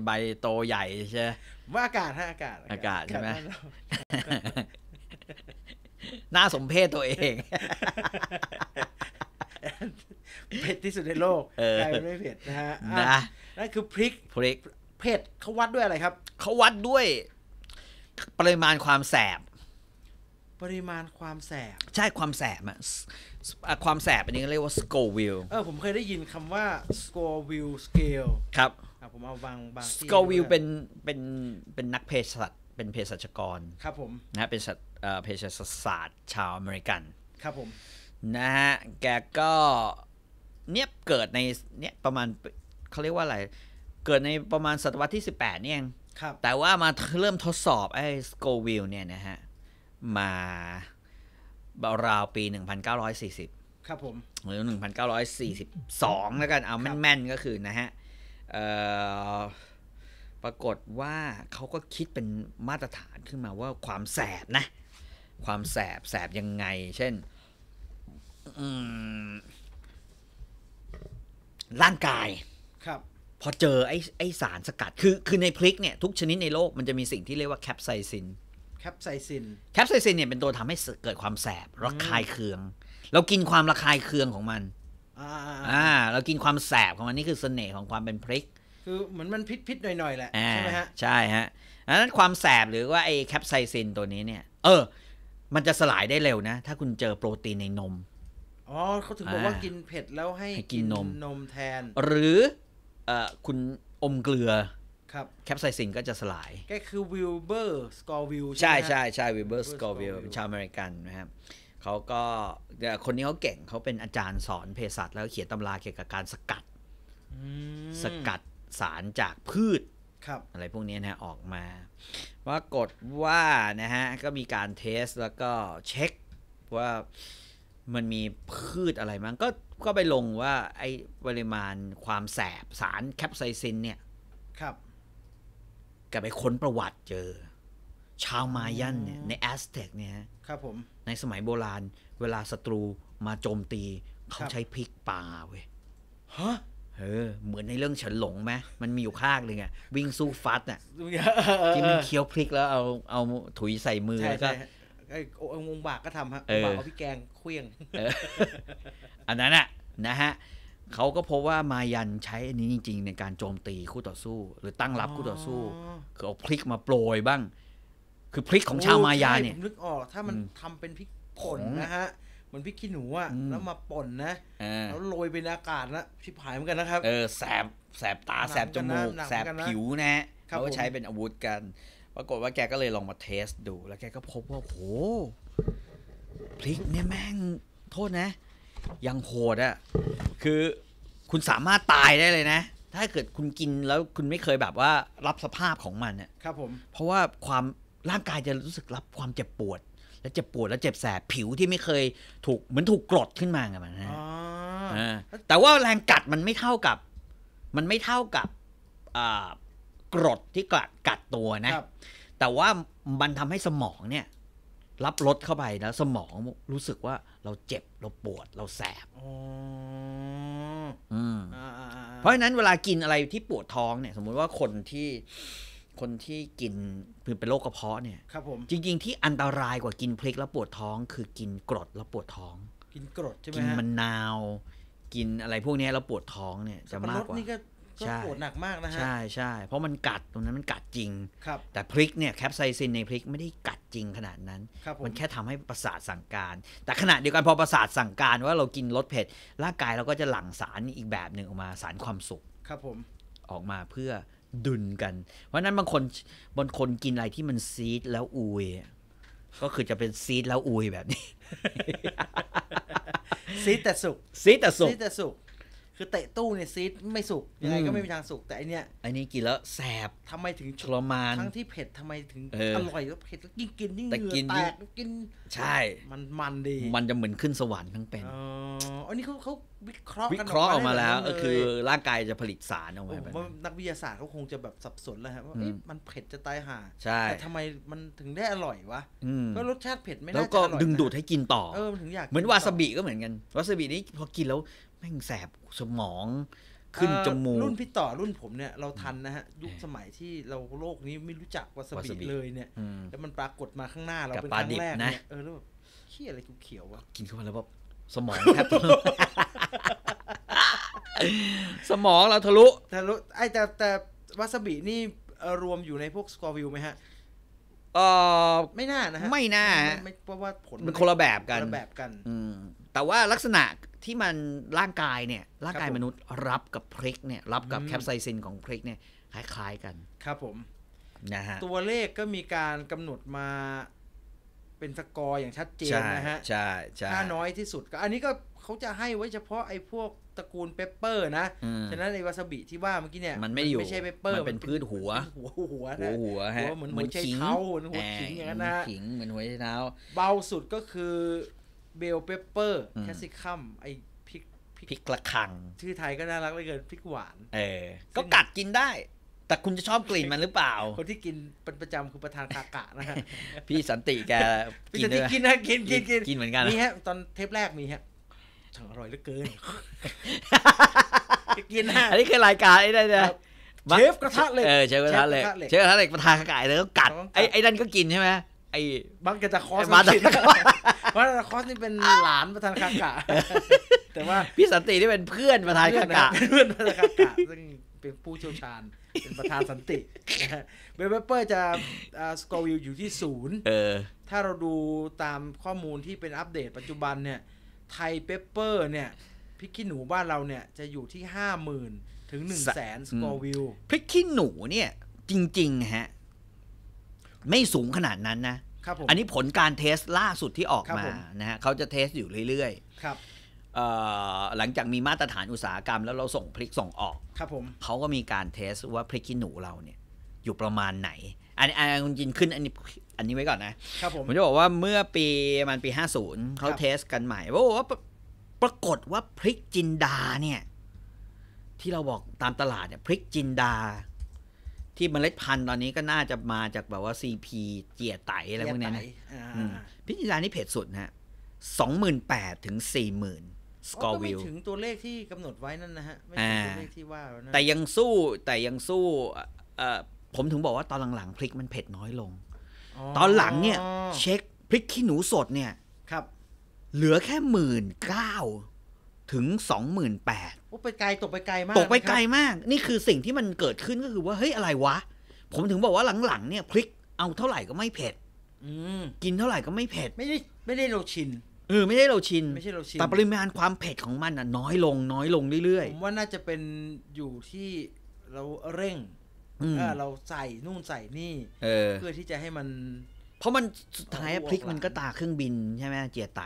ใบโตใหญ่ใช่ไหมว่าอากาศฮะอากาศ อากาศใช่ไหมหน้าสมเพศตัวเองเผ็ดที่สุดในโลกใครไม่เผ็ดนะฮะนะนั่นคือพริกพริกเผ็ดเขาวัดด้วยอะไรครับ เขาวัดด้วยปริมาณความแสบ ปริมาณความแสบ ใช่ความแสบอะความแสบอันนี้เรียกว่า Scoville เออผมเคยได้ยินคำว่า Scoville scale ครับ ผมเอาบางบาง Scoville เป็นเป็นเป็นนักเภสัชเป็นเภสัชกร ครับผม นะเป็นเภสัชศาสตร์ ชาวอเมริกัน ครับผม นะฮะแกก็ เนี่ยเกิดในเนี่ยประมาณเขาเรียกว่าอะไร เกิดในประมาณศตวรรษที่ 18เนี่ยเองแต่ว่ามาเริ่มทดสอบ ไอ้สโกวิลเนี่ยนะฮะ มาราวปี 1940 ครับผมหรือ1942 แล้วกันเอาแม่น ๆ ก็คือนะฮะปรากฏว่าเขาก็คิดเป็นมาตรฐานขึ้นมาว่าความแสบนะ ความแสบแสบยังไง เช่นร่างกายพอเจอไอ้ไอสารสกัดคือคือในพริกเนี่ยทุกชนิดในโลกมันจะมีสิ่งที่เรียกว่าแคปไซซินแคปไซซิน แคปไซซินเนี่ยเป็นตัวทำให้เกิดความแสบระคายเคืองเรากินความระคายเคืองของมันอ่าเรากินความแสบของมันนี่คือเสน่ห์ของความเป็นพริก คือเหมือนมันพิษพิษหน่อยๆแหละใช่ไหมฮะใช่ฮะดันนั้นความแสบหรือว่าไอ้แคปไซซินตัวนี้เนี่ย เออ มันจะสลายได้เร็วนะ ถ้าคุณเจอโปรตีนในนมอ๋อเขาถึงบอกว่ากินเผ็ดแล้วให้กินนมนมแทน หรือคุณอมเกลือครับแคปไซซินก็จะสลายก็คือวิลเบอร์สกอร์วิลใช่ใช่ใช่วิลเบอร์สกอร์วิลชาวอเมริกันนะครับเขาก็คนนี้เขาเก่งเขาเป็นอาจารย์สอนเภสัชแล้วเขียนตำราเกี่ยวกับการสกัด สกัดสารจากพืชอะไรพวกนี้นะออกมาปรากฏว่านะฮะ ก็มีการเทสแล้วก็เช็ค ว่ามันมีพืชอะไรมั้งก็ก็ไปลงว่า ไอ้ปริมาณความแสบสารแคปไซซินเนี่ย ครับกับไปค้นประวัติเจอ ชาวมายันเนี่ย ในแอสเท็กเนี่ยครับผม ในสมัยโบราณ เวลาศัตรูมาโจมตี เขาใช้พริกป่าเว้ยฮะเออเหมือนในเรื่องเฉินหลงไหมมันมีอยู่ข้างเลยไงวิ่งสู้ฟัดน่ะที่มันเคี้ยวพริกแล้วเอาเอาถุยใส่มือแล้วก็ไอ้องค์บากก็ทำฮะองค์บากเอาพี่แกงเคลี้ยงอันนั้นอะนะฮะเขาก็พบว่ามายันใช้อันนี้จริง ๆ ในการโจมตีคู่ต่อสู้ หรือตั้งรับคู่ต่อสู้คือเอาพริกมาโปรยบ้าง คือพริกของชาวมายาเนี่ยผมนึกออกถ้ามันทำเป็นพริกผลนะฮะเหมือนพริกขี้หนูอ่ะแล้วมาป่นนะแล้วโรยเป็นอากาศนะชิบหายเหมือนกันนะครับ เออแสบแสบตาแสบจมูกแสบผิวนะเขาก็ใช้เป็นอาวุธกันปรากฏว่าแกก็เลยลองมาเทสดู แล้วแกก็พบว่าโหพริกเนี่ยแม่งโทษนะ ยังโหดอะคือคุณสามารถตายได้เลยนะ ถ้าเกิดคุณกินแล้วคุณไม่เคยแบบว่ารับสภาพของมันเนี่ยครับผม เพราะว่าความร่างกายจะรู้สึกรับความเจ็บปวด และเจ็บปวดและเจ็บแสบผิวที่ไม่เคย ถูกเหมือนถูกกรดขึ้นมาไงมันนะแต่ว่าแรงกัดมันไม่เท่ากับ มันไม่เท่ากับกรดที่กัดกัดตัวนะ แต่ว่ามันทำให้สมองเนี่ย รับรสเข้าไปแล้วสมองรู้สึกว่าเราเจ็บ เราปวดเราแสบเพราะฉะนั้นเวลากินอะไรที่ปวดท้องเนี่ยสมมุติว่าคนที่คนที่กินคือเป็นโรคกระเพาะเนี่ยครับผมจริงๆที่อันตรายกว่ากินพริกแล้วปวดท้อง คือกินกรดแล้วปวดท้อง กินกรดใช่ไหมกินมะนาว กินอะไรพวกนี้แล้วปวดท้องเนี่ย จะมากกว่านี่ก็ช่ปวดหนักมากนะฮะใช่ใช่เพราะมันกัดตรงนั้นมันกัดจริง แต่พริกเนี่ยแคปไซซินในพริกไม่ได้กัดจริงขนาดนั้น มันแค่ทำให้ประสาทสั่งการ แต่ขณะเดียวกันพอประสาทสั่งการว่าเรากินรสเผ็ดร่างกายเราก็จะหลั่งสารอีกแบบหนึ่งออกมาสารความสุข ครับผมออกมาเพื่อดุลกัน เพราะนั้นบางคนบางคนกินอะไรที่มันซีดแล้วอุยก็คือจะเป็นซีดแล้วอุยแบบนี้ซีดแต่สุกซีดแต่สุกซีดแต่สุกคือเตะตู้เนี่ยซีดไม่สุกยังไงก็ไม่มีทางสุกแต่อันเนี้ยอันนี้กินแล้วแสบทำไมถึงทรมาน ทั้งที่เผ็ดทำไมถึง อร่อยแล้วเผ็ดยิ่งกินยิ่งเหงื่อแตกกินใช่มันมันดีมันจะเหมือนขึ้นสวรรค์ทั้งเป็นอ๋ออันนี้เขาเขาวิเคราะห์วิเคราะห์ออกมาแล้วก็คือ ร่างกายจะผลิตสาร ออกมาแบบนักวิทยาศาสตร์เขาคงจะแบบสับสนแล้วครับว่ามันเผ็ดจะตายห่าใช่แต่ทำไมมันถึงได้อร่อยวะก็รสชาติเผ็ดไม่น่าจะอร่อยแล้วก็ดึงดูดให้กินต่อเออถึงอยากเหมือนวาซาบิก็เหมือนกันวาซาบินี้พอกินแล้วแม่งแสบสมองขึ้นจมูกรุ่นพี่ต่อรุ่นผมเนี่ย เราทันนะฮะ ยุคสมัยที่เราโลกนี้ไม่รู้จัก วาสบิเลยเนี่ยแล้วมันปรากฏมาข้างหน้าเราเป็นครั้งแรกนะเออแล้วแบบเขี้ยอะไรเขียวๆวะ กินเข้าไปแล้วแบบ สมองแทบสมองเราทะลุทะลุไอแต่แต่วาสบินี่รวมอยู่ในพวกสกอร์วิวไหมฮะเออไม่น่านะฮะไม่น่าเพราะว่าผลมันคนละแบบกันคนละแบบกัน อืแต่ว่าลักษณะที่มันร่างกายเนี่ย ร่างกายมนุษย์รับกับพริกเนี่ย รับกับแคปไซซินของพริกเนี่ยคล้ายๆกัน ครับผมนะฮะตัวเลขก็มีการกำหนดมาเป็นสกอร์อย่างชัดเจนนะฮะใช่ใช่ถ้าน้อยที่สุดก็อันนี้ก็เขาจะให้ไว้เฉพาะไอ้พวกตระกูลเปปเปอร์นะ ฉะนั้นไอ้วาซาบิที่ว่าเมื่อกี้เนี่ยมันไม่อยู่ไม่ใช่เปปเปอร์มันเป็นพืชหัว หัวหัวหัวหัวเหมือนหัวไชเท้าหหัวขิงอย่างนั้นนะิงเหมือนหัวชเท้าเบาสุดก็คือเบลเปเปอร์แคสซิคัมไอพริกพริกกระคัง ชื่อไทยก็น่ารักเลยเกินพริกหวาน เออ ก็กัดกินได้ แต่คุณจะชอบกลิ่นมันหรือเปล่า คนที่กินเป็นประจำคือประธานกากะนะฮะพี่สันติแกพี่สันติกินนะกินกินกินกินเหมือนกัน นี่ฮะตอนเทปแรกมีฮะช่างอร่อยเหลือเกิน กินฮะอันนี้คือรายการไอ้นด้เลยเชฟกระทะเลยเออเชฟกระทะเลยเชฟกระทะเลยประธานกากะเลยก็กัดไอ้ไอ้นั่นก็กินใช่ไหมไอ้บังกะตะคอสมาตะเพราะคอสนี่เป็นหลานประธานคากะแต่ว่าพี่สันตินี่เป็นเพื่อนประธานคากะเพื่อนประธานคากะซึ่งเป็นผู้เชี่ยวชาญเป็นประธานสันติเบเปอร์จะสกอร์วิวอยู่ที่ศูนย์ถ้าเราดูตามข้อมูลที่เป็นอัปเดตปัจจุบันเนี่ย ไทยเปเปอร์เนี่ย พิกขี้หนูบ้านเราเนี่ยจะอยู่ที่ห้าหมื่นถึงหนึ่งแสนสกอร์วิวพิกขี้หนูเนี่ยจริง ๆฮะไม่สูงขนาดนั้นนะครับผมอันนี้ผลการเทสล่าสุดที่ออกมานะฮะเขาจะเทสอยู่เรื่อยครับๆหลังจากมีมาตรฐานอุตสาหกรรมแล้วเราส่งพริกส่งออกครับผมเขาก็มีการเทสว่าพริกขี้หนูเราเนี่ยอยู่ประมาณไหน อันนี้อันนี้คุณจินขึ้นอันนี้อันนี้ไว้ก่อนนะครับผมผมจะบอกว่าเมื่อปีมันปี 50เขาเทสกันใหม่ว่าบอกว่าปรากฏว่าพริกจินดาเนี่ยที่เราบอกตามตลาดเนี่ยพริกจินดาที่เมล็ดพันธุ์ตอนนี้ก็น่าจะมาจากแบบว่า CP เจียไตอะไรพวกนี้นะพิจิณานี่เผ็ดสุดนะฮะสองหมื่นแปดถึงสี่หมื่นสกอร์วิลถึงตัวเลขที่กำหนดไว้นั่นนะฮะ ไม่ถึงตัวเลขที่ว่าแล้วนะ แต่ยังสู้แต่ยังสู้ผมถึงบอกว่าตอนหลังๆพริกมันเผ็ดน้อยลง ตอนหลังเนี่ย เช็คพริกขี้หนูสดเนี่ย ครับ เหลือแค่หมื่นเก้าถึงสองหมื่นแปดไปไกลตกไปไกลมากตกไปไกลมาก นี่คือสิ่งที่มันเกิดขึ้นก็คือว่าเฮ้ยอะไรวะ ผมถึงบอกว่าหลังๆเนี่ยพริกเอาเท่าไหร่ก็ไม่เผ็ดกินเท่าไหร่ก็ไม่เผ็ด ไม่ได้ไม่ได้เราชิน เออไม่ได้เราชินไม่ใช่เราชิน แต่ปริมาณความเผ็ดของมันอ่ะ น้อยลงน้อยลงเรื่อยๆ ผมว่าน่าจะเป็นอยู่ที่เราเร่งเราใส่นู่นใส่นี่เพื่อที่จะให้มันเพราะมันสุดท้ายพริกมันก็ตาเครื่องบินใช่ไหมเจียไต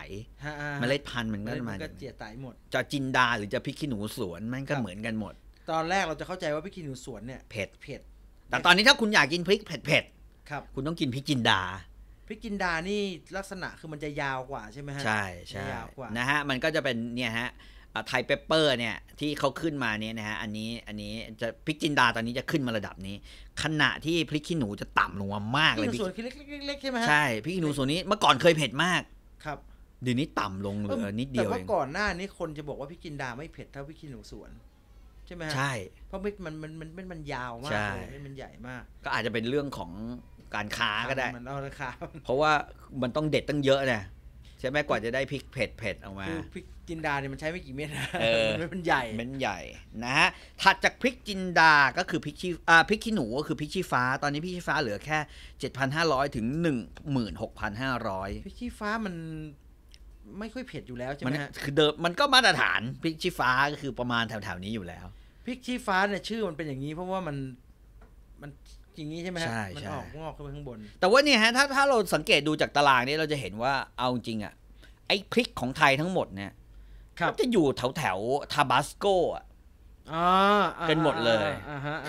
เมล็ดพันธุ์มันก็มาก็เจียไตหมดจะจินดาหรือจะพริกขี้หนูสวนมันก็เหมือนกันหมด ตอนแรกเราจะเข้าใจว่าพริกขี้หนูสวนเนี่ยเผ็ดเผ็ดแต่ตอนนี้ถ้าคุณอยากกินพริกเผ็ดเผ็ดครับคุณต้องกินพริกจินดาพริกจินดานี่ลักษณะคือมันจะยาวกว่าใช่ไหมฮะใช่ใช่ยาวกว่านะฮะมันก็จะเป็นเนี่ยฮะไทยเปเปอร์เนี่ยที่เขาขึ้นมาเนี่ยนะฮะอันนี้อันนี้จะพริกจินดาตอนนี้จะขึ้นมาระดับนี้ ขณะที่พริกขี้หนูจะต่ำลงมามากเลยพริกส่วนเล็กๆใช่ไหมใช่พริกขี้หนูส่วนนี้เมื่อก่อนเคยเผ็ดมากครับเดี๋ยวนี้ต่ำลงเหลือนิดเดียวแต่ว่าก่อนหน้านี้คนจะบอกว่า พริกจินดาไม่เผ็ดเท่าพริกขี้หนูสวน ใช่ไหมใช่เพราะมันมันมันมันมันยาวมากเลยมันใหญ่มาก ก็อาจจะเป็นเรื่องของการค้าก็ได้มันเอาราคาเพราะว่ามันต้องเด็ดตั้งเยอะเนี่ยใช่ไหมกว่าจะได้พริกเผ็ดเผ็ดออกมาพริกจินดาเนี่ยมันใช้ไม่กี่เม็ดนะมันใหญ่มันใหญ่ นะฮะถัดจากพริกจินดาก็คือพริกชี้อ่าพริกขี้หนูก็คือพริกชี้ฟ้าตอนนี้พริกชี้ฟ้าเหลือแค่7,500ถึง 16,500พริกชี้ฟ้ามัน ไม่ค่อยเผ็ดอยู่แล้วใช่ไหมฮะคือเดิมมันก็มาตรฐานพริกชี้ฟ้าก็คือประมาณแถวๆนี้อยู่แล้วพริกชี้ฟ้าเนี่ยชื่อมันเป็นอย่างนี้ เพราะว่ามันมันอย่างนี้ใช่ไหมฮะมันออกงอกขึ้นไปข้างบน แต่ว่านี่ฮะถ้าถ้าเราสังเกตดูจากตารางนี้เราจะเห็นว่าเอาจริงอ่ะ ไอ้พริกของไทยทั้งหมดเนี่ยก็จะอยู่แถวแถวทาบาสโกอ่กันหมดเลย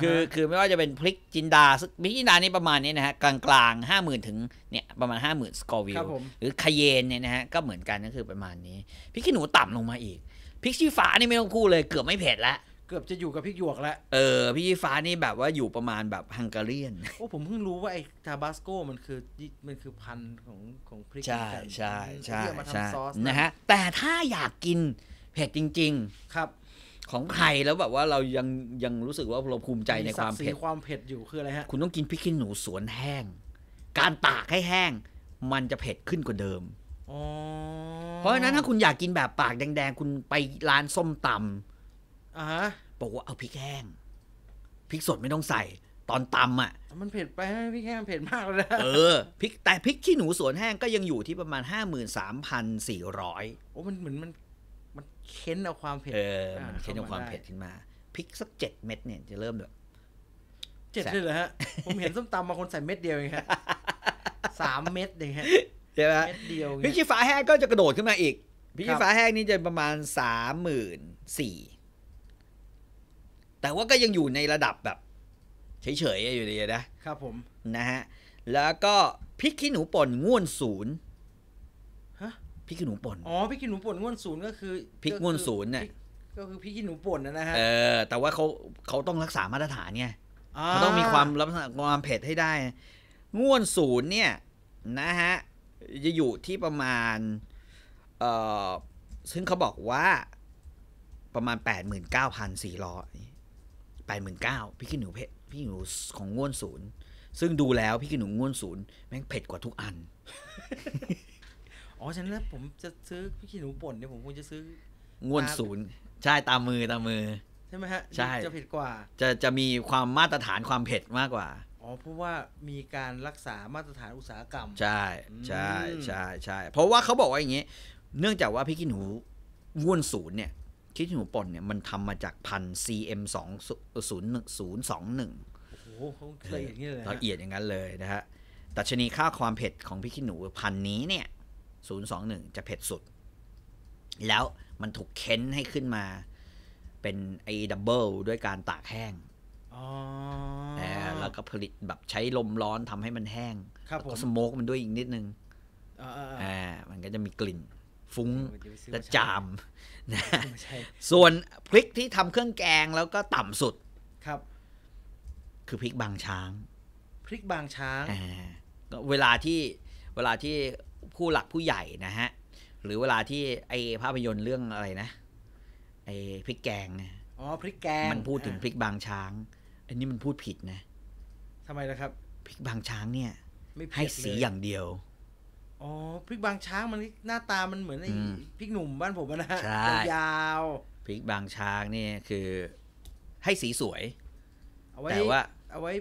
คือคือไม่ว่าจะเป็นพริกจินดาพริกจินดานี่ประมาณนี้นะฮะ กลางกลางห้าหมื่นถึงเนี่ยประมาณห้าหมื่นสกอร์วิลหรือคาเยนเนี่ยนะฮะก็เหมือนกันก็คือประมาณนี้พริกขี้หนูต่ำลงมาอีกพริกชี้ฟ้านี่ไม่ต้องคู่เลย เกือบไม่เผ็ดแล้วเกือบจะอยู่กับพี่หยวกแล้ว เออ พี่ฟ้านี่แบบว่าอยู่ประมาณแบบฮังการีนโอ้ ผมเพิ่งรู้ว่าไอ้ทาบาสโกมันคือมันคือพันธุ์ของของพริกใช่ใช่ ใช่ ใช่ นะฮะ แต่ถ้าอยากกินเผ็ดจริงๆ ครับ ของไทยแล้วแบบว่าเรายังยังรู้สึกว่าเราภูมิใจในความเผ็ดความเผ็ดอยู่คืออะไรฮะ คุณต้องกินพริกขี้หนูสวนแห้ง การตากให้แห้ง มันจะเผ็ดขึ้นกว่าเดิมเพราะฉะนั้นถ้าคุณอยากกินแบบปากแดง ๆ คุณไปร้านส้มตำอ่าบอกว่าเอาพริกแห้งพริกสดไม่ต้องใส่ตอนตำอ่ะมันเผ็ดไปพริกแห้มันเผ็ดมากเลยนะเออพริกแต่พริกขี้หนูสวนแห้งก็ยังอยู่ที่ประมาณ53,400โอ้มันเหมือนมันมันเค้นเอาความเผ็ดเออมันเค้นเอาความเผ็ดขึ้นมาพริกสักเจ็ดเม็ดเนี่ยจะเริ่มแบบเจ็ดเลยเหรอฮะผมเห็นส้มตำบางคนใส่เม็ดเดียวเองฮะสามเม็ดเองฮะใช่ไหมเม็ดเดียวพริกชี้ฟ้าแห้งก็จะกระโดดขึ้นมาอีกพริกชี้ฟ้าแห้งนี่จะประมาณสามหมื่นสี่แต่ว่าก็ยังอยู่ในระดับแบบเฉยๆอยู่ดีนะครับผมนะฮะแล้วก็พริกขี้หนูป่นง่วนศูนย์ฮะพริกขี้หนูป่นอ๋อพริกขี้หนูป่นง่วนศูนย์ก็คือพริกง่วนศูนย์เนี่ย ก็คือพริกขี้หนูป่นนะฮะเออแต่ว่าเขาเขาต้องรักษามาตรฐานไงเขาต้องมีความรับความเผ็ดให้ได้ ง่วนศูนย์เนี่ยนะฮะจะอยู่ที่ประมาณเอ่อซึ่งเขาบอกว่า ประมาณ89,400แปดหมื่นเก้าพี่ขี้หนูเผ็ดพี่ขี้หนูของง่วนศูนย์ซึ่งดูแล้วพี่ขี้หนูง่วนศูนย์แม่งเผ็ดกว่าทุกอันอ๋อฉะนั้นผมจะซื้อพี่ขี้หนูป่นเนี่ยผมควรจะซื้อง่วนศูนย์ใช่ตามมือตามมือใช่ไหมฮะใช่จะเผ็ดกว่า จะจะมีความมาตรฐานความเผ็ดมากกว่าอ๋อเพราะว่ามีการรักษามาตรฐานอุตสาหกรรม ใช่ใช่ใช่ใช่เพราะว่าเขาบอกว่าอย่างนี้ เนื่องจากว่าพี่กินหูง่วนศูนย์เนี่ยคิดหนูป่นเนี่ยมันทำมาจากพัน cm 2 0 0 2 1โอ้โหละเอียดอย่างนี้เลยละเอียดอย่างนั้นเลยนะฮะดัชนีค่าความเผ็ดของพริกขี้หนูพันนี้เนี่ย 021 จะเผ็ดสุด แล้วมันถูกเค้นให้ขึ้นมาเป็นไอ้ดับเบิลด้วยการตากแห้งแล้วก็ผลิตแบบใช้ลมร้อนทำให้มันแห้งแล้วก็สโมกมันด้วยอีกนิดนึงอ่ามันก็จะมีกลิ่นฟุ้งและจามนะส่วนพริกที่ทำเครื่องแกงแล้วก็ต่ำสุดครับ คือพริกบางช้าง พริกบางช้าง เวลาที่เวลาที่ผู้หลักผู้ใหญ่นะฮะหรือเวลาที่ไอภาพยนตร์เรื่องอะไรนะไอพริกแกงเนี่ยอ๋อพริกแกงมันพูดถึงพริกบางช้าง อันนี้มันพูดผิดนะทำไมนะครับ พริกบางช้างเนี่ยให้สีอย่างเดียวอ๋อพริกบางช้างมันหน้าตามันเหมือนไอ้พริกหนุ่มบ้านผมนะใช่ยาวพริกบางช้างนี่คือ ให้สีสวย เอาไว้แต่ว่า เอาไว้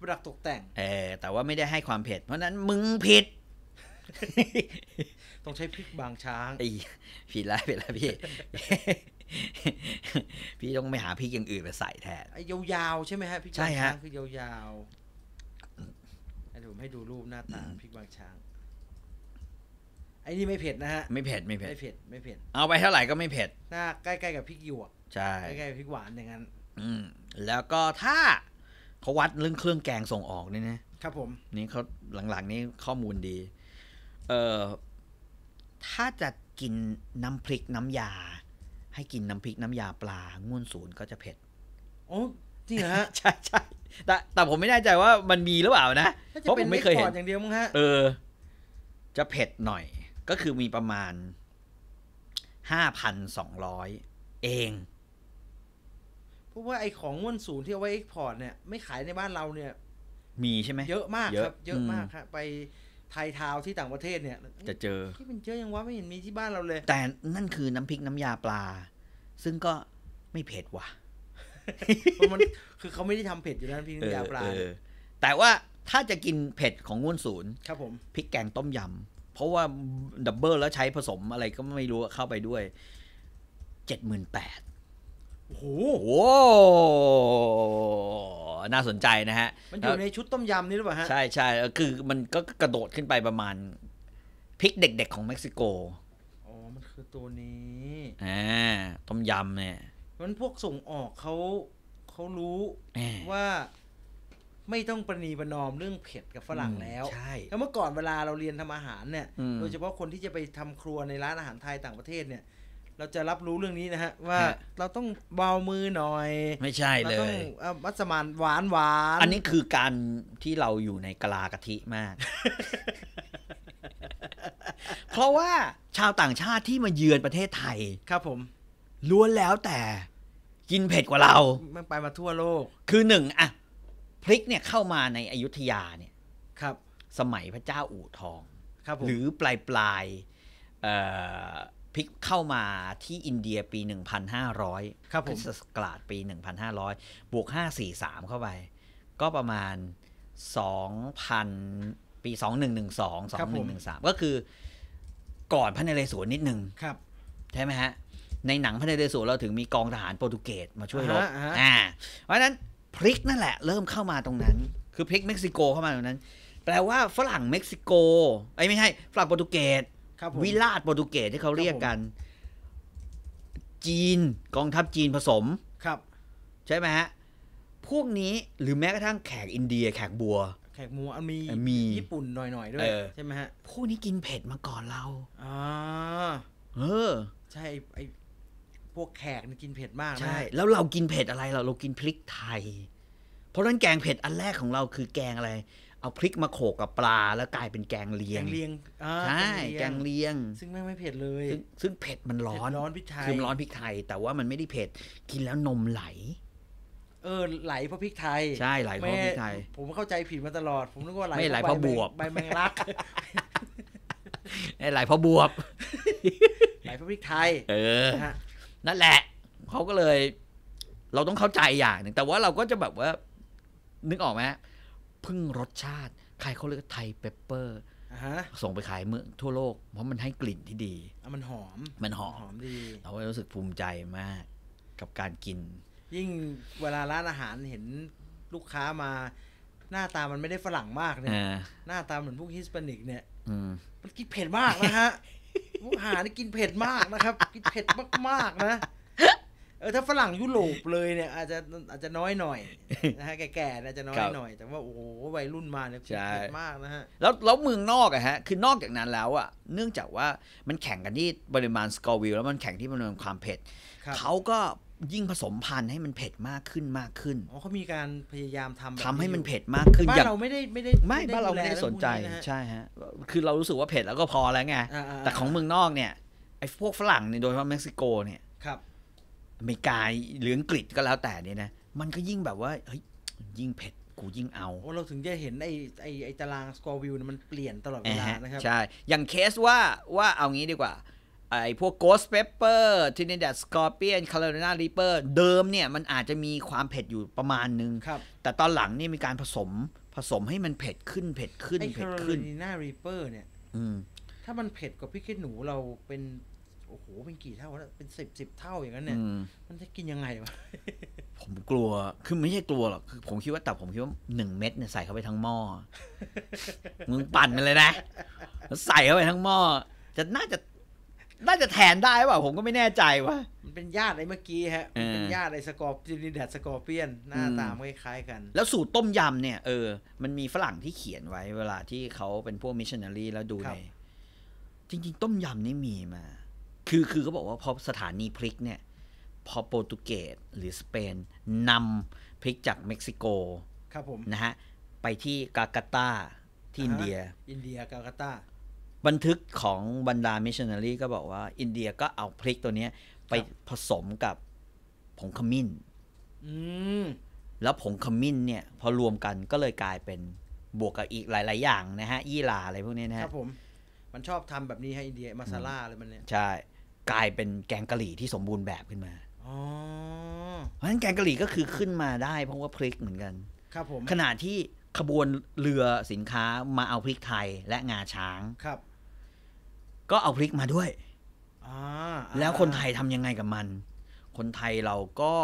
ประดับตกแต่งเออแต่ว่าไม่ได้ให้ความเผ็ดเพราะนั้นมึงผิด ต้องใช้พริกบางช้างไอ้ผิดละผิดละพี่พี่ต้องไปหาพริกอย่างอื่นมาใส่แทนไอ้ยาวๆใช่ไหมฮะพริกบางช้างคือยาวๆให้ผมให้ดูรูปหน้าตาพริกบางช้างไอ้นี่ไม่เผ็ดนะฮะไม่เผ็ดไม่เผ็ดไม่เผ็ดไม่เผ็ดเอาไปเท่าไหร่ก็ไม่เผ็ดน่าใกล้ๆกับพริกหยวกใช่ใกล้ๆกับพริกหวานอย่างนั้นอืมแล้วก็ถ้าเขาวัดเรื่องเครื่องแกงส่งออกนี่นะ ครับ ผมนี่เขาหลังๆนี่ข้อมูลดี เอ่อ ถ้าจะกินน้ำพริกน้ำยา ให้กินน้ำพริกน้ำยาปลาง่วนศูนย์ก็จะเผ็ดโอ้จริงเหรอฮะใช่ใช่แต่ แต่ผมไม่แน่ใจว่ามันมีหรือเปล่านะเพราะผมไม่เคยเห็นอย่างเดียวมั้งฮะเออจะเผ็ดหน่อยก็คือมีประมาณห้าพันสองร้อยเองพราะว่าไอของม้วนศูนย์ที่เอาไว้เอ็กพอร์ตเนี่ย ไม่ขายในบ้านเราเนี่ย มีใช่ไหมเยอะมากครับเยอะมากครับไปไททาวที่ต่างประเทศเนี่ยจะเจอ ที่เป็นเยอะยังวะไม่เห็นมีที่บ้านเราเลย แต่นั่นคือน้ำพริกน้ำยาปลา ซึ่งก็ไม่เผ็ดว่ะมัน คือเขาไม่ได้ทำเผ็ดอยู่แล้วพิกน้ำยาปลา แต่ว่าถ้าจะกินเผ็ดของง้วนศูนย์ครับ ผม พริกแกงต้มยำเพราะว่า ดับเบิลแล้วใช้ผสมอะไรก็ไม่รู้เข้าไปด้วย เจ็ดหมื่นแปดโอ้โห น่าสนใจนะฮะ มันอยู่ในชุดต้มยำนี่หรือเปล่าฮะ ใช่ใช่คือมันก็กระโดดขึ้นไปประมาณพริกเด็กๆของเม็กซิโก อ๋อ มันคือตัวนี้อ่าต้มยำเนี่ย มันพวกส่งออกเขา เขารู้ ว่าไม่ต้องประนีประนอมเรื่องเผ็ดกับฝรั่งแล้ว ใช่ แล้วเมื่อก่อนเวลาเราเรียนทำอาหารเนี่ย โดยเฉพาะคนที่จะไปทำครัวในร้านอาหารไทยต่างประเทศเนี่ย เราจะรับรู้เรื่องนี้นะฮะว่าเราต้องเบามือหน่อย ไม่ใช่เลย เราต้องมัสมานหวานหวาน อันนี้คือการที่เราอยู่ในกะลากะทิมาก เพราะว่าชาวต่างชาติที่มาเยือนประเทศไทยครับผม ล้วนแล้วแต่กินเผ็ดกว่าเรามันไปมาทั่วโลก คือหนึ่งอะพริกเนี่ยเข้ามาในอยุธยาเนี่ย ครับ สมัยพระเจ้าอู่ทอง ครับผม หรือปลายปลายพริกเข้ามาที่อินเดียปี 1,500ครับผมสกราดปี 1,500 บวก 543 เข้าไป ก็ประมาณ 2,000 ปี2112 2113 ก็คือก่อนพระนเรศวรนิดนึงครับ ใช่ไหมฮะ ในหนังพระนเรศวรเราถึงมีกองทหารโปรตุเกสมาช่วยรบ อ่า เพราะฉะนั้นพริกนั่นแหละ เริ่มเข้ามาตรงนั้น คือพริกเม็กซิโกเข้ามาตรงนั้น แปลว่าฝรั่งเม็กซิโกไอ้ไม่ใช่ฝรั่งโปรตุเกสวิลาดโปรตุเกสที่เขาเรียกกัน จีนกองทัพจีนผสมครับ ใช่ไหมฮะ พวกนี้หรือแม้กระทั่งแขกอินเดีย แขกบัว แขกมัวมีมีญี่ปุ่นหน่อยๆด้วยใช่ไหมฮะพวกนี้กินเผ็ดมาก่อนเราอ่าเออ ใช่ไอพวกแขกกินเผ็ดมากนะใช่แล้วเรากินเผ็ดอะไรเราเรากินพริกไทย เพราะนั้นแกงเผ็ดอันแรกของเราคือแกงอะไรเอาพริกมาโขกกับปลา แล้วกลายเป็นแกงเลียงแกงเลียงใช่แกงเลียง ซึ่งไม่ไม่เผ็ดเลยซึ่งเผ็ดมันร้อนร้อนพริกไทยคือร้อนพริกไทย แต่ว่ามันไม่ได้เผ็ดกินแล้วนมไหล เออ ไหลเพราะพริกไทยใช่ไหลเพราะพริกไทยผมเข้าใจผิดมาตลอด ผมนึกว่าไหลไม่ไหลเพราะบวบใบแมงลักไหลเพราะบวบ ไหลเพราะพริกไทย เออนั่นแหละเขาก็เลยเราต้องเข้าใจอย่างหนึ่ง แต่ว่าเราก็จะแบบว่า นึกออกไหมพึ่งรสชาติ ใครเขาเรียกไทยเปปเปอร์ส่งไปขายเมืองทั่วโลกเพราะมันให้กลิ่นที่ดี มันหอม มันหอมหอมดีเราก็รู้สึกภูมิใจมากกับการกิน ยิ่งเวลาร้านอาหารเห็นลูกค้ามา หน้าตามันไม่ได้ฝรั่งมากเนี่ยหน้าตาเหมือนพวกฮิสปานิกเนี่ยมันกินเผ็ดมากนะฮะมุกหานี่กินเผ็ดมากนะครับกินเผ็ดมากๆนะเออถ้าฝรั่งยุโรปเลยเนี่ยอาจจะอาจจะน้อยหน่อยนะฮะแก่ๆอาจจะน้อยหน่อย แต่ว่าโอ้โหวัยรุ่นมาเนี่ยเผ็ดมากนะฮะแล้วแล้วเมืองนอกอะฮะ คือนอกจากนั้นแล้วอะเนื่องจากว่ามันแข่งกันที่ปริมาณสกอร์วิลแล้วมันแข่งที่ปริมาณความเผ็ดเขาก็ยิ่งผสมพันธุ์ให้มันเผ็ดมากขึ้นมากขึ้นอ๋อเขามีการพยายามทำทำให้มันเผ็ดมากขึ้นบ้านเราไม่ได้ไม่ได้ไม่บ้านเราไม่ได้สนใจใช่ฮะ คือเรารู้สึกว่าเผ็ดแล้วก็พอแล้วไงแต่ของเมืองนอกเนี่ย ไอ้พวกฝรั่งเนี่ยโดยเฉพาะเม็กซิโกเนี่ยครับอเมริกาหรืออังกฤษก็แล้วแต่เนี่ยนะมันก็ยิ่งแบบว่าเฮ้ยยิ่งเผ็ดกูยิ่งเอาเราถึงจะเห็นไอ้ไอ้ไอ้ตารางสกอร์วิวมันเปลี่ยนตลอดเวลานะครับใช่ อย่างเคสว่าว่าเอางี้ดีกว่าไอ้พวก Ghost Pepper t r i n i d a d Scorpion Carolina Reaper เดิมเนี่ยมันอาจจะมีความเผ็ดอยู่ประมาณนึงแต่ตอนหลังนี่มีการผสมผสมให้มันเผ็ดขึ้นเผ็ดขึ้น เผ็ดขึ้น Carolina Reaper เนี่ยถ้ามันเผ็ดกว่าพริกขี้หนูเราเป็น โอ้โห เป็นกี่เท่า เป็นสิบสิบเท่าอย่างนั้นเนี่ย มันจะกินยังไงวะผมกลัว คือไม่ใช่กลัวหรอกคือผมคิดว่าแต่ผมคิดว่าหนึ่งเม็ดเนี่ยใส่เข้าไปทั้งหม้อมึงปั่นมันเลยนะ ใส่เข้าไปทั้งหม้อจะน่าจะน่าจะแทนได้ป่ะผมก็ไม่แน่ใจว่ามันเป็นญาติอะไรเมื่อกี้ฮะเป็นญาติอะไรสกอร์จินิแดดสกอร์เปียน หน้าตามคล้ายๆกัน แล้วสูตรต้มยำเนี่ยเออ มันมีฝรั่งที่เขียนไว้ เวลาที่เขาเป็นพวกมิชชันนารีแล้วดูใน จริง ๆ ต้มยำนี่มีมา คือคือเขาบอกว่าพอสถานีพริกเนี่ย พอโปรตุเกสหรือสเปนนำพริกจากเม็กซิโกครับผมนะฮะไปที่กากาตาที่อินเดีย อินเดียกากาตาบันทึกของบรรดามิชชันนารีก็บอกว่าอินเดียก็เอาพริกตัวนี้ไปผสมกับผงขมิ้น แล้วผงขมิ้นเนี่ย พอรวมกันก็เลยกลายเป็นบวกกับอีกหลาย ๆ อย่างนะฮะ ยี่หร่าอะไรพวกนี้นะะครับผมมันชอบทำแบบนี้ให้อินเดียมาซาล่าอะไรมันเนี่ยใช่กลายเป็นแกงกะหรี่ที่สมบูรณ์แบบขึ้นมาเพราะฉะนั้นแกงกะหรี่ก็คือขึ้นมาได้ เพราะว่าพริกเหมือนกัน ครับผมขณะที่ขบวนเรือสินค้ามาเอาพริกไทยและงาช้างครับก็เอาพริกมาด้วย แล้วคนไทยทำยังไงกับมัน คนไทยเราก็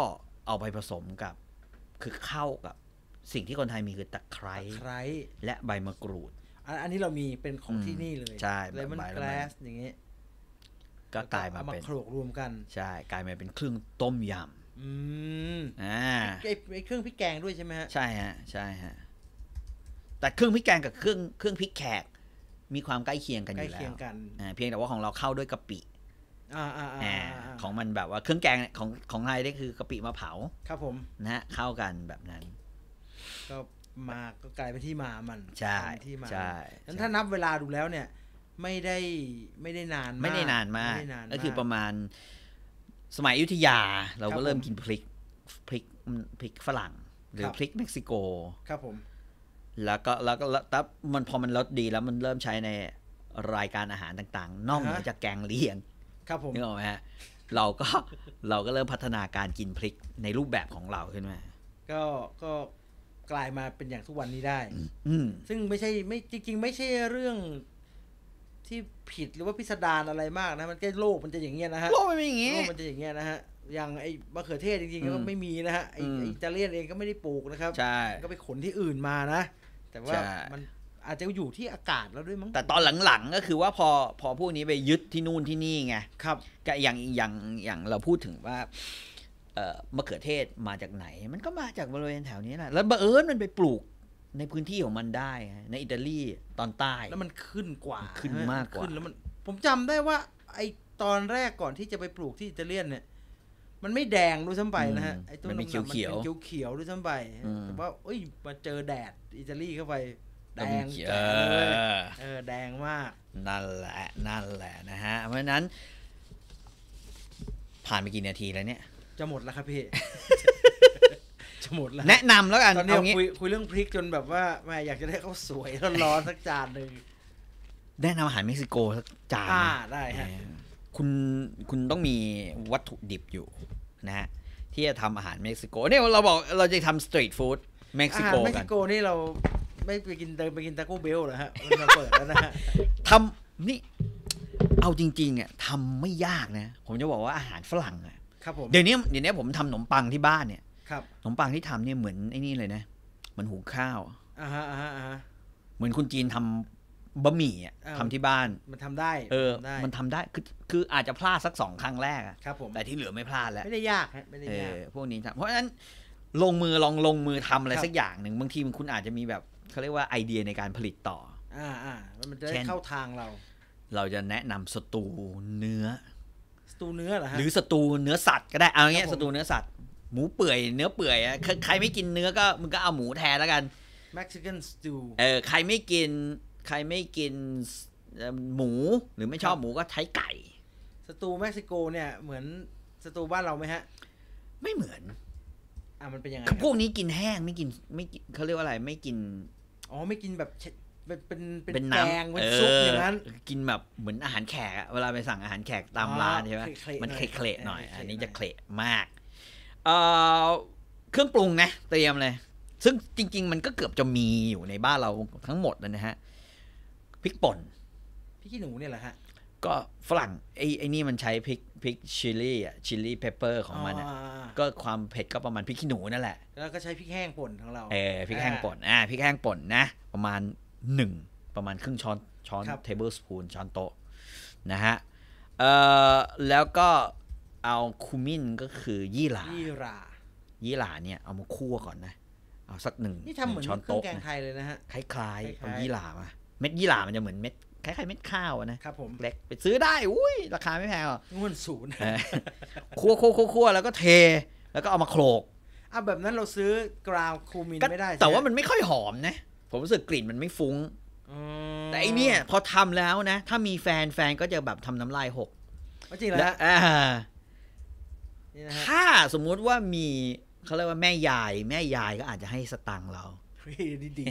เอาไปผสมกับ คือเข้ากับ สิ่งที่คนไทยมีคือตะไคร้ไคร้และใบมะกรูด อันนี้เรามีเป็นของที่นี่เลย ใช่เลมอนแกรสอย่างเงี้ยก็กลายมาเป็นโขลกรวมกัน ใช่ กลายมาเป็นเครื่องต้มยำ อืมอ่าไอ้เครื่องพริกแกงด้วยใช่ไหมฮะ ใช่ฮะใช่ฮะ แต่เครื่องพริกแกงกับเครื่องเครื่องพริกแขกมีความใกล้เคียงกันอยู่แล้ว เพียงแต่ว่าของเราเข้าด้วยกะปิของมันแบบว่า เครื่องแกงของของไทยนี่คือกะปิมะเผา ครับผม นะเข้ากันแบบนั้น ก็มาก็กลายเป็นที่มา มัน ใช่ ที่มา ใช่งั้นถ้านับเวลาดูแล้วเนี่ย ไม่ได้ไม่ได้นานไม่ได้นานมาก ก็คือประมาณ สมัยยุธยาเราก็เริ่มกินพริกพริกพริกฝรั่งหรือพริกเม็กซิโกครับผมแล้วก็แล้วก็ต้บมันพอมันลดดีแล้วมันเริ่มใช้ในรายการอาหารต่างๆ นอกเหนือจากแกงเลี้ยง ครับผมนึกออกไหมฮะเราก็เราก็เริ่มพัฒนาการกินพริกในรูปแบบของเราขึ้นมา ก็ก็กลายมาเป็นอย่างทุกวันนี้ได้อืซึ่งไม่ใช่ไม่จริง ๆ ไม่ใช่เรื่อง ที่ผิดหรือว่าพิสดารอะไรมากนะมันแค่โลกมันจะอย่างเงี้ยนะฮะโลกมันเป็นอย่างเงี้ยโลกมันจะอย่างเงี้ยนะฮะ อย่างไอ้มะเขือเทศจริงๆก็ไม่มีนะฮะไอ้อิตาเลียนเองก็ไม่ได้ปลูกนะครับใช่ก็ไปขนที่อื่นมานะแต่ว่ามันอาจจะอยู่ที่อากาศแล้วด้วยมั้งแต่ตอนหลังๆก็คือว่าพอพอพวกนี้ไปยึดที่นู่นที่นี่ไงครับก็อย่างอย่างอย่างเราพูดถึงว่าเออมะเขือเทศมาจากไหน มันก็มาจากบริเวณแถวนี้แหละแล้วบังเอิญมันไปปลูกในพื้นที่ของ มันได้ในอิตาลีตอนใต้แล้วมันขึ้นกว่าขึ้นมากกว่าขึ้นแล้วมันผมจำได้ว่า ไอตอนแรกก่อนที่จะไปปลูกที่อิตาเลียนเนี่ยมันไม่แดงด้วยซ้ำไปนะฮะไอ้ตัวมันเขียวเขียวเขียวด้วยซ้ำไปแต่ว่าเอ้ยมาเจอแดด อิตาลีเข้าไปแดงเออเออแดงมาก นั่นแหละ นั่นแหละนะฮะ เพราะนั้น ผ่านไปกี่นาทีแล้วเนี่ย จะหมดแล้วครับพี่จะหมดแล้วแนะนำแล้วกันตอนนี้คุยคุยเรื่องพริกจนแบบว่าแม่อยากจะได้ข้าวสวยร้อนๆสักจานหนึ่งแนะนำอาหารเม็กซิโกสักจานอ่าได้ฮะคุณคุณต้องมีวัตถุดิบอยู่นะฮะ ที่จะทำอาหารเม็กซิโก เนี่ยเราบอกเราจะทำสตรีทฟู้ดเม็กซิโกกันเม็กซิโกนี่เราไม่ไปกินเดินไปกินตาโก้เบลเหรอฮะมันมาเปิดแล้วนะฮะทำนี่เอาจริงๆเนี่ยทำไม่ยากนะ ผมจะบอกว่าอาหารฝรั่งอะครับผมเดี๋ยวนี้เดี๋ยวนี้ผมทำขนมปังที่บ้านเนี่ยครับขนมปังที่ทำเนี่ยเหมือนไอ้นี่เลยนะเหมือนหุงข้าวอ่าฮะอ่าฮะอ่าฮะเหมือนคุณจีนทำบะหมี่อ่ะทำที่บ้านมันทำได้ เออ มันทำได้คือคืออาจจะพลาดสักสองครั้งแรกครับ ผมแต่ที่เหลือไม่พลาดแล้ว ไม่ได้ยากไม่ได้ยากพวกนี้ทำเพราะฉะนั้นลงมือลองลงมือทำอะไรสักอย่างหนึ่ง บางทีคุณอาจจะมีแบบ เขาเรียกว่าไอเดียในการผลิตต่อ อ่าอ่ามันจะเข้าทางเรา เราจะแนะนำสตูเนื้อสตูเนื้อเหรอฮะหรือสตูเนื้อสัตว์ ก็ได้เอาเงี้ย สตูเนื้อสัตว์หมูเปื่อยเนื้อเปื่อยใครไม่กินเนื้อก็มึงก็เอาหมูแทนแล้วกัน Mexican stew เออใครไม่กินใครไม่กินหมูหรือไม่ชอบหมูก็ใช้ไก่ สตูเม็กซิโกเนี่ย เหมือนสตูบ้านเราไหมฮะ ไม่เหมือน อ่ะมันเป็นยังไงพวกนี้กินแห้งไม่กิน ไม่เขาเรียกว่าอะไรไม่กิน อ๋อไม่กินแบบเป็นเป็นเป็นแกงเป็นซุปอย่างนั้น กินแบบเหมือนอาหารแขกเวลาไปสั่งอาหารแขกตามร้านใช่ไหมมันเคละหน่อย อันนี้จะเคละมากเอเครื่องปรุงนะ เตรียมเลยซึ่งจริง ๆ มันก็เกือบจะมีอยู่ในบ้านเราทั้งหมดนะฮะพริกป่นพริกขี้หนูเนี่ยแหละฮะก็ฝรั่งไอ้ไอ้นี่มันใช้พริกพริกชิลลี่อ่ะชิลลี่เพปเปอร์ของมันอ่ะก็ความเผ็ดก็ประมาณพริกขี้หนูนั่นแหละแล้วก็ใช้พริกแห้งป่นของเราเออพริกแห้งป่นอ่าพริกแห้งป่นนะประมาณหนึ่งประมาณครึ่งช้อนช้อนเทเบิลสปูนช้อนโต๊ะนะฮะเอ่อแล้วก็เอาคูมินก็คือยี่หร่ายี่หร่ายี่หร่าเนี่ยเอามาคั่วก่อนนะเอาสักหนึ่งนี่ทำเหมือนช้อนโต๊ะแกงไทยเลยนะฮะคล้ายๆเอายี่หร่ามาเม็ดยี่หร่ามันจะเหมือนเม็ดคล้ายๆเม็ดข้าวนะ ครับผม เล็กไปซื้อได้ อุ้ยราคาไม่แพงหรอกงวนศูนย์คั่วคั่วคั่วแล้วก็เท แล้วก็เอามาโขลกอ่ะแบบนั้นเราซื้อกราวคูมินไม่ได้ แต่ว่ามันไม่ค่อยหอมนะ ผมรู้สึกกลิ่นมันไม่ฟุ้งแต่อันนี้พอทำแล้วนะ ถ้ามีแฟนแฟนก็จะแบบทำน้ำลายหกจริงแล้วถ้าสมมุติว่ามีเขาเรียกว่าแม่ยายแม่ยายก็อาจจะให้สตังค์เราดีดี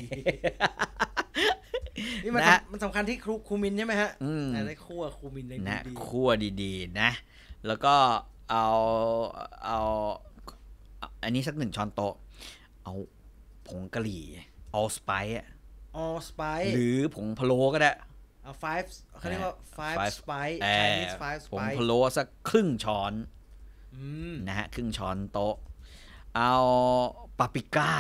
นี่มันมันสำคัญที่ครูคูมินใช่ไหมฮะไร้คั่วคูมินได้นะคั่วดีๆ นะ แล้วก็เอาเอาอันนี้สักหนึ่งช้อนโต๊ะ เอาผงกะหรี่ all spice all spice หรือผงพะโล้ก็ได้ เอา five เขาเรียกว่า five spice Chinese five spice ผงพะโล้สักครึ่งช้อนนะฮะครึ่งช้อนโต๊ะ เอา ปาปริก้า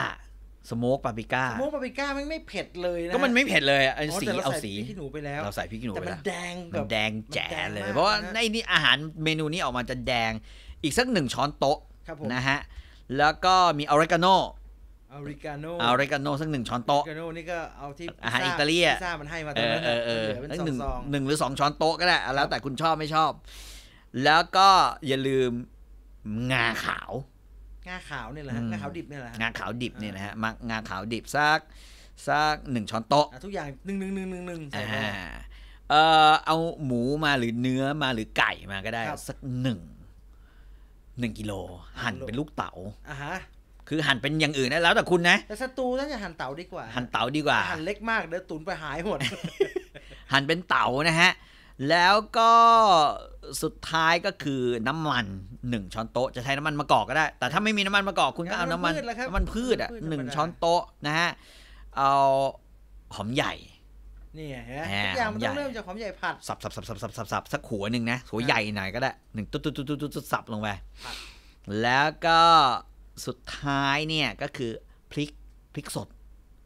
สโมกปาปิก้าสโมกปาปิก้ามันไม่เผ็ดเลยนะ ก็มันไม่เผ็ดเลยอันสีเอาสีพริกหนูไปแล้วเราใส่พริกหนูแต่มันแดงแบบแดงแจ๋เลยเพราะว่าในนี้อาหารเมนูนี้ออกมาจะแดงอีกสักหนึ่งช้อนโต๊ะนะฮะแล้วก็มีออริกาโนออริกาโนออริกาโนสักหนึ่งช้อนโต๊ะออริกาโนนี่ก็เอาที่อาหารอิตาลีอพิซซ่ามันให้มาตอนนั้นเออหนึ่งหนึ่งหรือสองช้อนโต๊ะก็ได้แล้วแต่คุณชอบไม่ชอบ แล้วก็อย่าลืมงาขาวงาขาวเนี่ยแหละงาขาวดิบเนี่ยแหละงาขาวดิบเนี่ยนะฮะมางาขาวดิบสักสักหนึ่งช้อนโต๊ะทุกอย่างหนึ่งหนึ่งหนึ่งหนึ่งหนึ่งเออเอาหมูมาหรือเนื้อมาหรือไก่มาก็ได้ สักหนึ่งหนึ่งกิโลหั่นเป็นลูกเต๋าอ่ะฮะคือหั่นเป็นอย่างอื่นนะแล้วแต่คุณนะแต่สตูน่าจะหั่นเต๋าดีกว่า หั่นเต๋าดีกว่า หั่นเล็กมากเดี๋ยวตุนไปหายหมดหั่นเป็นเต๋านะฮะแล้วก็สุดท้ายก็คือน้ำมันหนึ่งช้อนโต๊ะจะใช้น้ำมันมะกอกก็ได้ แต่ถ้าไม่มีน้ำมันมะกอกคุณก็เอาน้ำมันน้ำมันพืชอ่ะหนึ่งช้อนโต๊ะนะฮะเอาหอมใหญ่นี่ฮะทุกอย่างมันต้องเริ่มจากหอมใหญ่ผัดสับสับสับสับสับสับสับสักหัวหนึ่งนะหัวใหญ่หน่อยก็ได้หนึ่งตุ๊ดตุ๊ดตุ๊ดตุ๊ดตุ๊ดสับลงไปแล้วก็สุดท้ายเนี่ยก็คือพริกพริกสด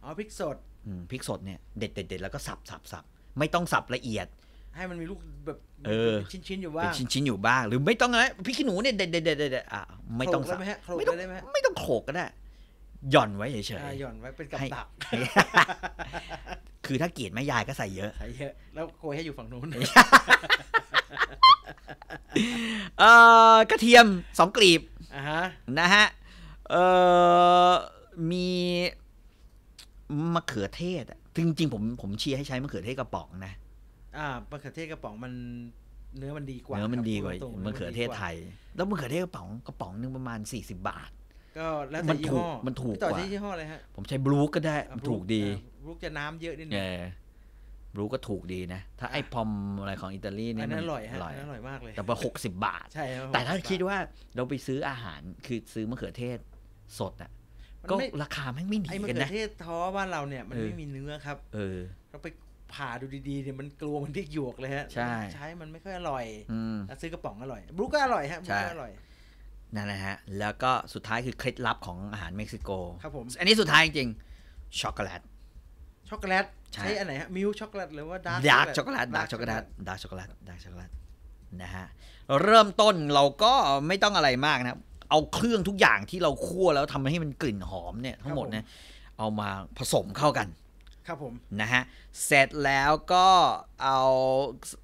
อ๋อพริกสดพริกสดเนี่ยเดด็เด็ดเด็ดแล้วก็สับสับสับไม่ต้องสับละเอียดให้มันมีลูกแบบเออชิ้นชิ้นอยู่บ้างชิ้นชิ้นอยู่บ้าง หรือไม่ต้องนะพี่ขี้หนูเนี่ยเด็ดเด็ดเด็ดอ่ะไม่ต้องสับไม่ต้องไม่ต้องโขกก็ได้หย่อนไว้เฉยๆหย่อนไว้เป็นกับดักคือถ้าเกียดแม่ยายก็ใส่เยอะใส่เยอะแล้วโคยให้อยู่ฝั่งนู้นเอ่อกระเทียมสองกลีบนะฮะเออมีมะเขือเทศจริงๆ ผมผมเชียร์ให้ใช้มะเขือเทศกระป๋องนะอ่ามะเขือเทศกระป๋องมันเนื้อมันดีกว่าเนื้อมันดีกว่ามะเขือเทศไทย แล้วมะเขือเทศกระป๋องกระป๋องนึงประมาณสี่สิบบาท ก็แล้วแต่ยี่ห้อมันถูกกว่ายี่ห้ออะไรฮะผมใช้บลูก็ได้มันถูกดีบลูจะน้ำเยอะนิดนึงบลูก็ถูกดีนะถ้าไอ้พอมอะไรของอิตาลีนี่มันอร่อยฮะอร่อยมากเลยแต่ประหกสิบบาทใช่แต่ถ้าคิดว่าเราไปซื้ออาหารคือซื้อมะเขือเทศสดอ่ะก็ราคาไม่หนีกันนะไอ้มะเขือเทศท้อบ้านเราเนี่ยมันไม่มีเนื้อครับ เออเราไปผ่าดูดีๆเนี่ยมันกลัว มันพริกหยวกเลยฮะใช่ใช้มันไม่ค่อยอร่อยอล้ซื้อกระป๋องอร่อยบลูก็อร่อยฮะบลูก็อร่อย นั่นนะฮะแล้วก็สุดท้ายคือเคล็ดลับของอาหารเม็กซิโกครับผมอันนี้สุดท้ายจริงๆช็อกโกแลตช็อกโกแลตใช้อันไหนฮะมิลช็อกโกแลตหรือว่าดาร์กดาร์กช็อกโกแลตดาร์กช็อกโกแลตดาร์กช็อกโกแลตดาร์กช็อกโกแลตนะฮะเริ่มต้นเราก็ไม่ต้องอะไรมากนะเอาเครื่องทุกอย่างที่เราคั่วแล้วทำให้มันกลิ่นหอมเนี่ย ทั้งหมดเนี่ยเอามาผสมเข้ากันครับผมนะฮะเสร็จแล้วก็เอา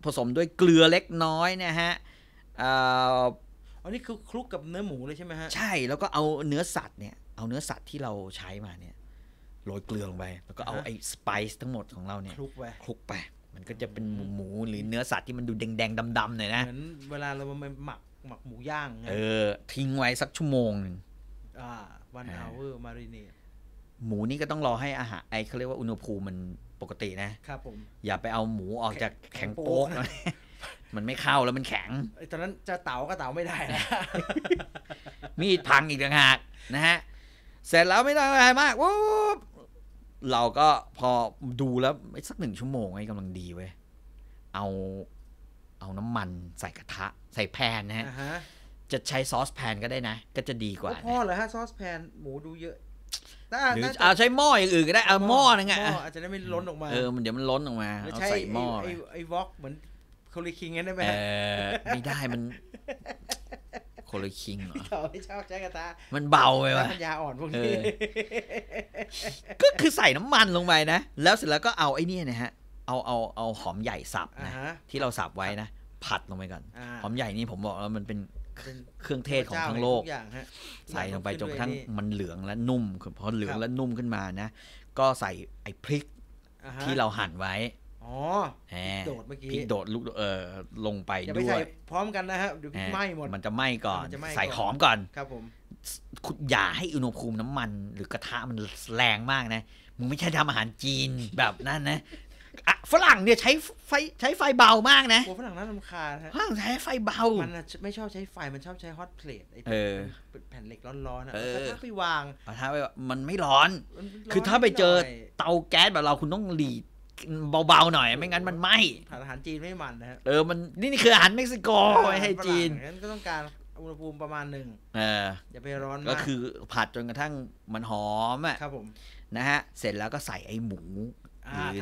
ผสมด้วยเกลือเล็กน้อยนะฮะอันนี้คือคลุกกับเนื้อหมูเลยใช่ไหมฮะใช่แล้วก็เอาเนื้อสัตว์เนี่ยเอาเนื้อสัตว์ที่เราใช้มาเนี่ยโรยเกลือลงไปแล้วก็เอาไอ้สไปซ์ทั้งหมดของเราเนี่ยคลุกไปคลุกไปมันก็จะเป็นหมูหมูหรือเนื้อสัตว์ที่มันดูแดงๆดำๆหน่อยนะเหมือนเวลาเรามปหมักหมักหมูย่างเออทิ้งไว้สักชั่วโมงหนึ่งอ่าวันเอาเวอร์มารีเนตหมูนี่ก็ต้องรอให้อาหารไอเขาเรียกว่าอุณหภูมิมันปกตินะ ครับผม อย่าไปเอาหมูออกจากแข็งโป๊กมันไม่เข้าแล้วมันแข็ง ตอนนั้นจะเต๋าก็เต๋าไม่ได้นะ มีดพังอีกต่างหากนะฮะเสร็จแล้วไม่ได้ออะไรมากวูบเราก็พอดูแล้ว สักหนึ่งชั่วโมงไอ้กำลังดีเว้ยเอา เอาน้ำมันใส่กระทะ ใส่แพนนะฮะ จะใช้ซอสแพนก็ได้นะ ก็จะดีกว่าพ่อเหรอฮะซอสแพนหมูดูเยอะหรือเอาใช้หม้ออย่างอื่นก็ได้เอาหม้อนึงอ่ะอาจจะได้ไม่ล้นออกมาเออมันเดี๋ยวมันล้นออกมาเอาใส่หม้อไอ้วอกเหมือนโคลิคิงงั้นได้ไหมไม่ได้มันโคลิคิงเหรอไม่ชอบใช้กระทะมันเบาไปวะมันยาอ่อนพวกนี้ ก็คือใส่น้ำมันลงไปนะ แล้วเสร็จแล้วก็เอาไอ้นี่นะฮะ เอาเอาเอาหอมใหญ่สับนะที่เราสับไว้นะ ผัดลงไปก่อน หอมใหญ่นี่ผมบอกแล้วมันเป็นเครื่องเทศของทั้งโลกใส่ลงไปจนกระทั่งมันเหลืองและนุ่มพอเหลืองและนุ่มขึ้นมานะ ก็ใส่ไอ้พริกที่เราหั่นไว้อ๋อโดดเมื่อกี้พริกโดดลุกเออลงไปด้วยพร้อมกันนะฮะเดี๋ยวไหม้หมดมันจะไหม้ก่อนใส่หอมก่อน ครับผมุอย่าให้อุณหภูมิน้ำมัน หรือกระทะมันแรงมากนะมึงไม่ใช่ทำอาหารจีนแบบนั้นนะอ่ะฝรั่งเนี่ย ใช้ไฟใช้ไฟเบามากนะโอ้ฝรั่งน่ารำคาญฮะฝรั่งใช้ไฟเบา มันไม่ชอบใช้ไฟมันชอบใช้ฮอตเพลทไอ้แผ่นเหล็กร้อนๆอ่ะแต่ถ้าไปวางถ้าไปมันไม่ร้อน คือถ้าไปเจอเตาแก๊สแบบเราคุณต้องหลีดเบาๆหน่อย ไม่งั้นมันไหมอาหารจีนไม่มันนะเออมันนี่นี่คืออาหารเม็กซิโกไม่ใช่จีนังั้นก็ต้องการอุณหภูมิประมาณหนึ่งเอออย่าไปร้อนมาก็คือผัดจนกระทั่งมันหอมอ่ะครับผมนะฮะเสร็จแล้วก็ใส่ไอ้หมู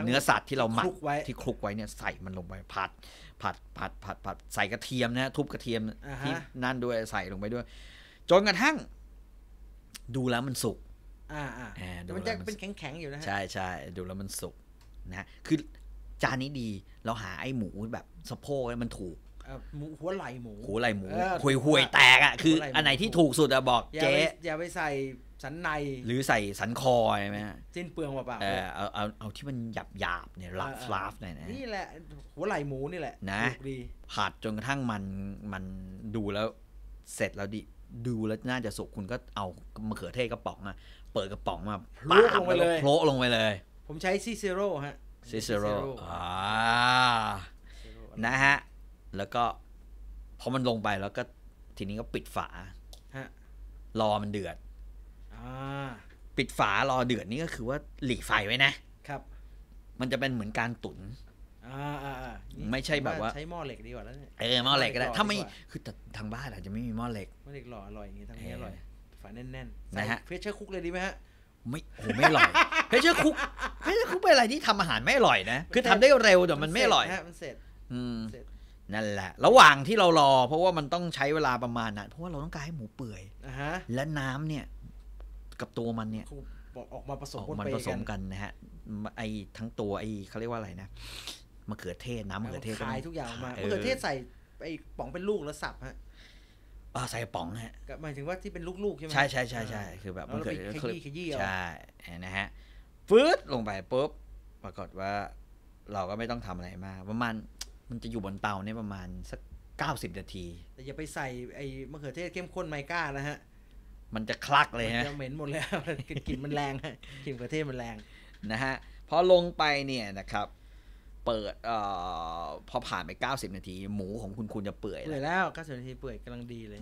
เนื้อสัตว์ที่เราหมักที่คลุกไว้เนี่ยใส่มันลงไป ผัด ผัดผัดผัดผัดใส่กระเทียมนะทุบกระเทียมที่นั่นด้วยใส่ลงไปด้วยจนกระทั่ง ดูแล้วมันสุกอ่าอ่ามันจะเป็นแข็งๆอยู่นะใช่ใช่ดูแล้วมันสุก นะ คือจานนี้ดีเราหาไอ้หมูแบบสะโพกมันถูกหมูหัวไหลหมูหัวไหลหมูห่วยห่วย แตกอ่ะคืออันไหนที่ถูกสุดอะบอก เจ๊ อย่าไปใส่สันใน หรือใส่สันคอใช่ไหมสิ้นเปลืองเปล่า เออเอาเอาเอาที่มันหยาบหยาบเนี่ยลาฟลาฟเนี่ยนะนี่แหละหัวไหล่หมูนี่แหละนะดีผัดจนกระทั่งมันมันดูแล้ว เสร็จแล้วดิ ดูแล้วน่าจะสุกคุณก็เอา มะเขือเทศกระป๋องอะเปิดกระป๋องมาโพลลงไปเลยโพลลงไปเลย ผมใช้ซีเซโร่ฮะซีเซโร่อ่านะฮะ แล้วก็พอมันลงไปแล้วก็ทีนี้ก็ปิดฝาฮะรอมันเดือดปิดฝารอเดือดนี่ก็คือว่าหลีกไฟไว้นะ ครับ มันจะเป็นเหมือนการตุนไม่ใช่แบบว่าใช้หม้อเหล็กดีกว่าแล้วเออหม้อเหล็กก็ได้ถ้าไม่คือทางบ้านอาจจะไม่มีหม้อเหล็กหม้อเหล็กหล่ออร่อยอย่างงี้ทางนี้อร่อยฝาแน่นๆนะฮะเพชเชอร์คุกเลยดีไหมฮะไม่โอ้ไม่อร่อยเพชเชอร์คุกเพชเชอร์คุกเป็นอะไรที่ทำอาหารไม่อร่อยนะคือทำได้เร็วแต่มันไม่อร่อยมันเสร็จ อืมนั่นแหละ ระหว่างที่เรารอเพราะว่ามันต้องใช้เวลาประมาณนั้นเพราะว่าเราต้องการให้หมูเปื่อยและน้ำเนี่ยกับตัวมันเนี่ยออกมาผสมออกมนผสมกันนะฮะ ไอทั้งตัวไอเขาเรียกว่าอะไรนะมะเขือเทศน้ำมะเขือเทศทายทุกอย่างมามะเขือเทศใส่ไอป๋องเป็นลูกแล้วสับฮะอ่าใส่ป๋องฮะหมายถึงว่าที่เป็นลูกๆใช่ไหมใช่ใช่ใช่ใช่คือแบบมันเกิดขยี้ขยี้ใช่นะฮะฟืดลงไปปุ๊บปรากฏว่าเราก็ไม่ต้องทำอะไรมากประมาณมันจะอยู่บนเตาเนี่ยประมาณสักเก้าสิบนาที แต่อย่าไปใส่ไอ้มะเขือเทศเข้มข้นไมก้านะฮะมันจะคลักเลยฮะจะเหม็นหมดแล้วกลิ่นมันแรงกลิ่นกระเทศมันแรงนะฮะพอลงไปเนี่ยนะครับ เปิดเอ่อพอผ่านไปเก้าสิบนาที หมูของคุณคุณจะเปื่อยเปื่อยแล้วเก้าสิบนาทีเปื่อยกำลังดีเลย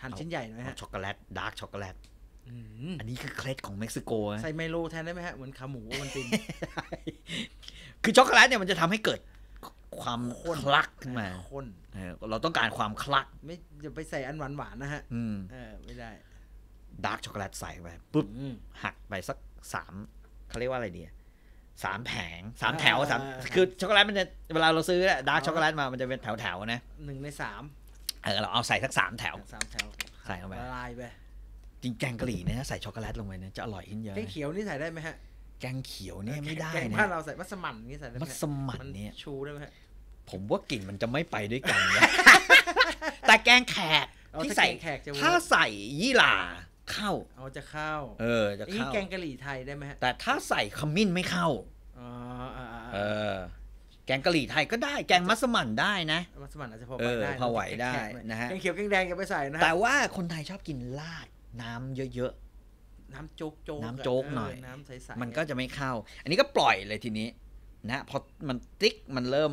ทานชิ้นใหญ่ไหมฮะช็อกโกแลตดาร์กช็อกโกแลตอันนี้คือเคล็ดของเม็กซิโกใส่ไมโลแทนได้ไหมฮะ เหมือนขาหมูมันรินคือช็อกโกแลตเนี่ยมันจะทำให้เกิดความคลักขึ้นมาเราต้องการความคลัก ไม่อย่าไปใส่อันหวานหวานนะฮะอืมเออไม่ได้ดาร์กช็อกโกแลตใส่ไปปุ๊บ หักไปสักสามเขาเรียกว่าอะไรดีสามแผงสามแถวสามคือช็อกโกแลตมันจะเวลาเราซื้อดาร์กช็อกโกแลตมามันจะเป็นแถวแถวนะหนึ่งในสามเออเราเอาใส่สักสามแถวสามแถวใส่ลงไปละลายไปจริงแกงกะหรี่เนี่ยใส่ช็อกโกแลตลงไปเนี่ยจะอร่อยขึ้นเยอะแกงเขียวนี่ใส่ได้ไหมฮะ แกงเขียวเนี่ยไม่ได้นะผ้าเราใส่มัสมั่นนี่ใส่ได้ไหมมัสมั่นเนี่ยชูได้ไหมผมว่ากลิ่นมันจะไม่ไปด้วยกันแต่แกงแขกที่ใส่ถ้าใส่ยี่หร่าเข้า เอาจะเข้า เออ จะเข้าแกงกะหรี่ไทยได้ไหมแต่ถ้าใส่ขมิ้นไม่เข้าออเออ แกงกะหรี่ไทยก็ได้ แกงมัสมั่นได้นะ มัสมั่นอาจจะพอได้พอไหวได้นะฮะ แกงเขียว แกงแดงอย่าไปใส่นะแต่ว่าคนไทยชอบกินราดน้ำเยอะๆ น้ำโจ๊กๆ น้ำโจ๊กหน่อย น้ำใสๆ มันก็จะไม่เข้า อันนี้ก็ปล่อยเลยทีนี้ นะพอมันติ๊กมันเริ่ม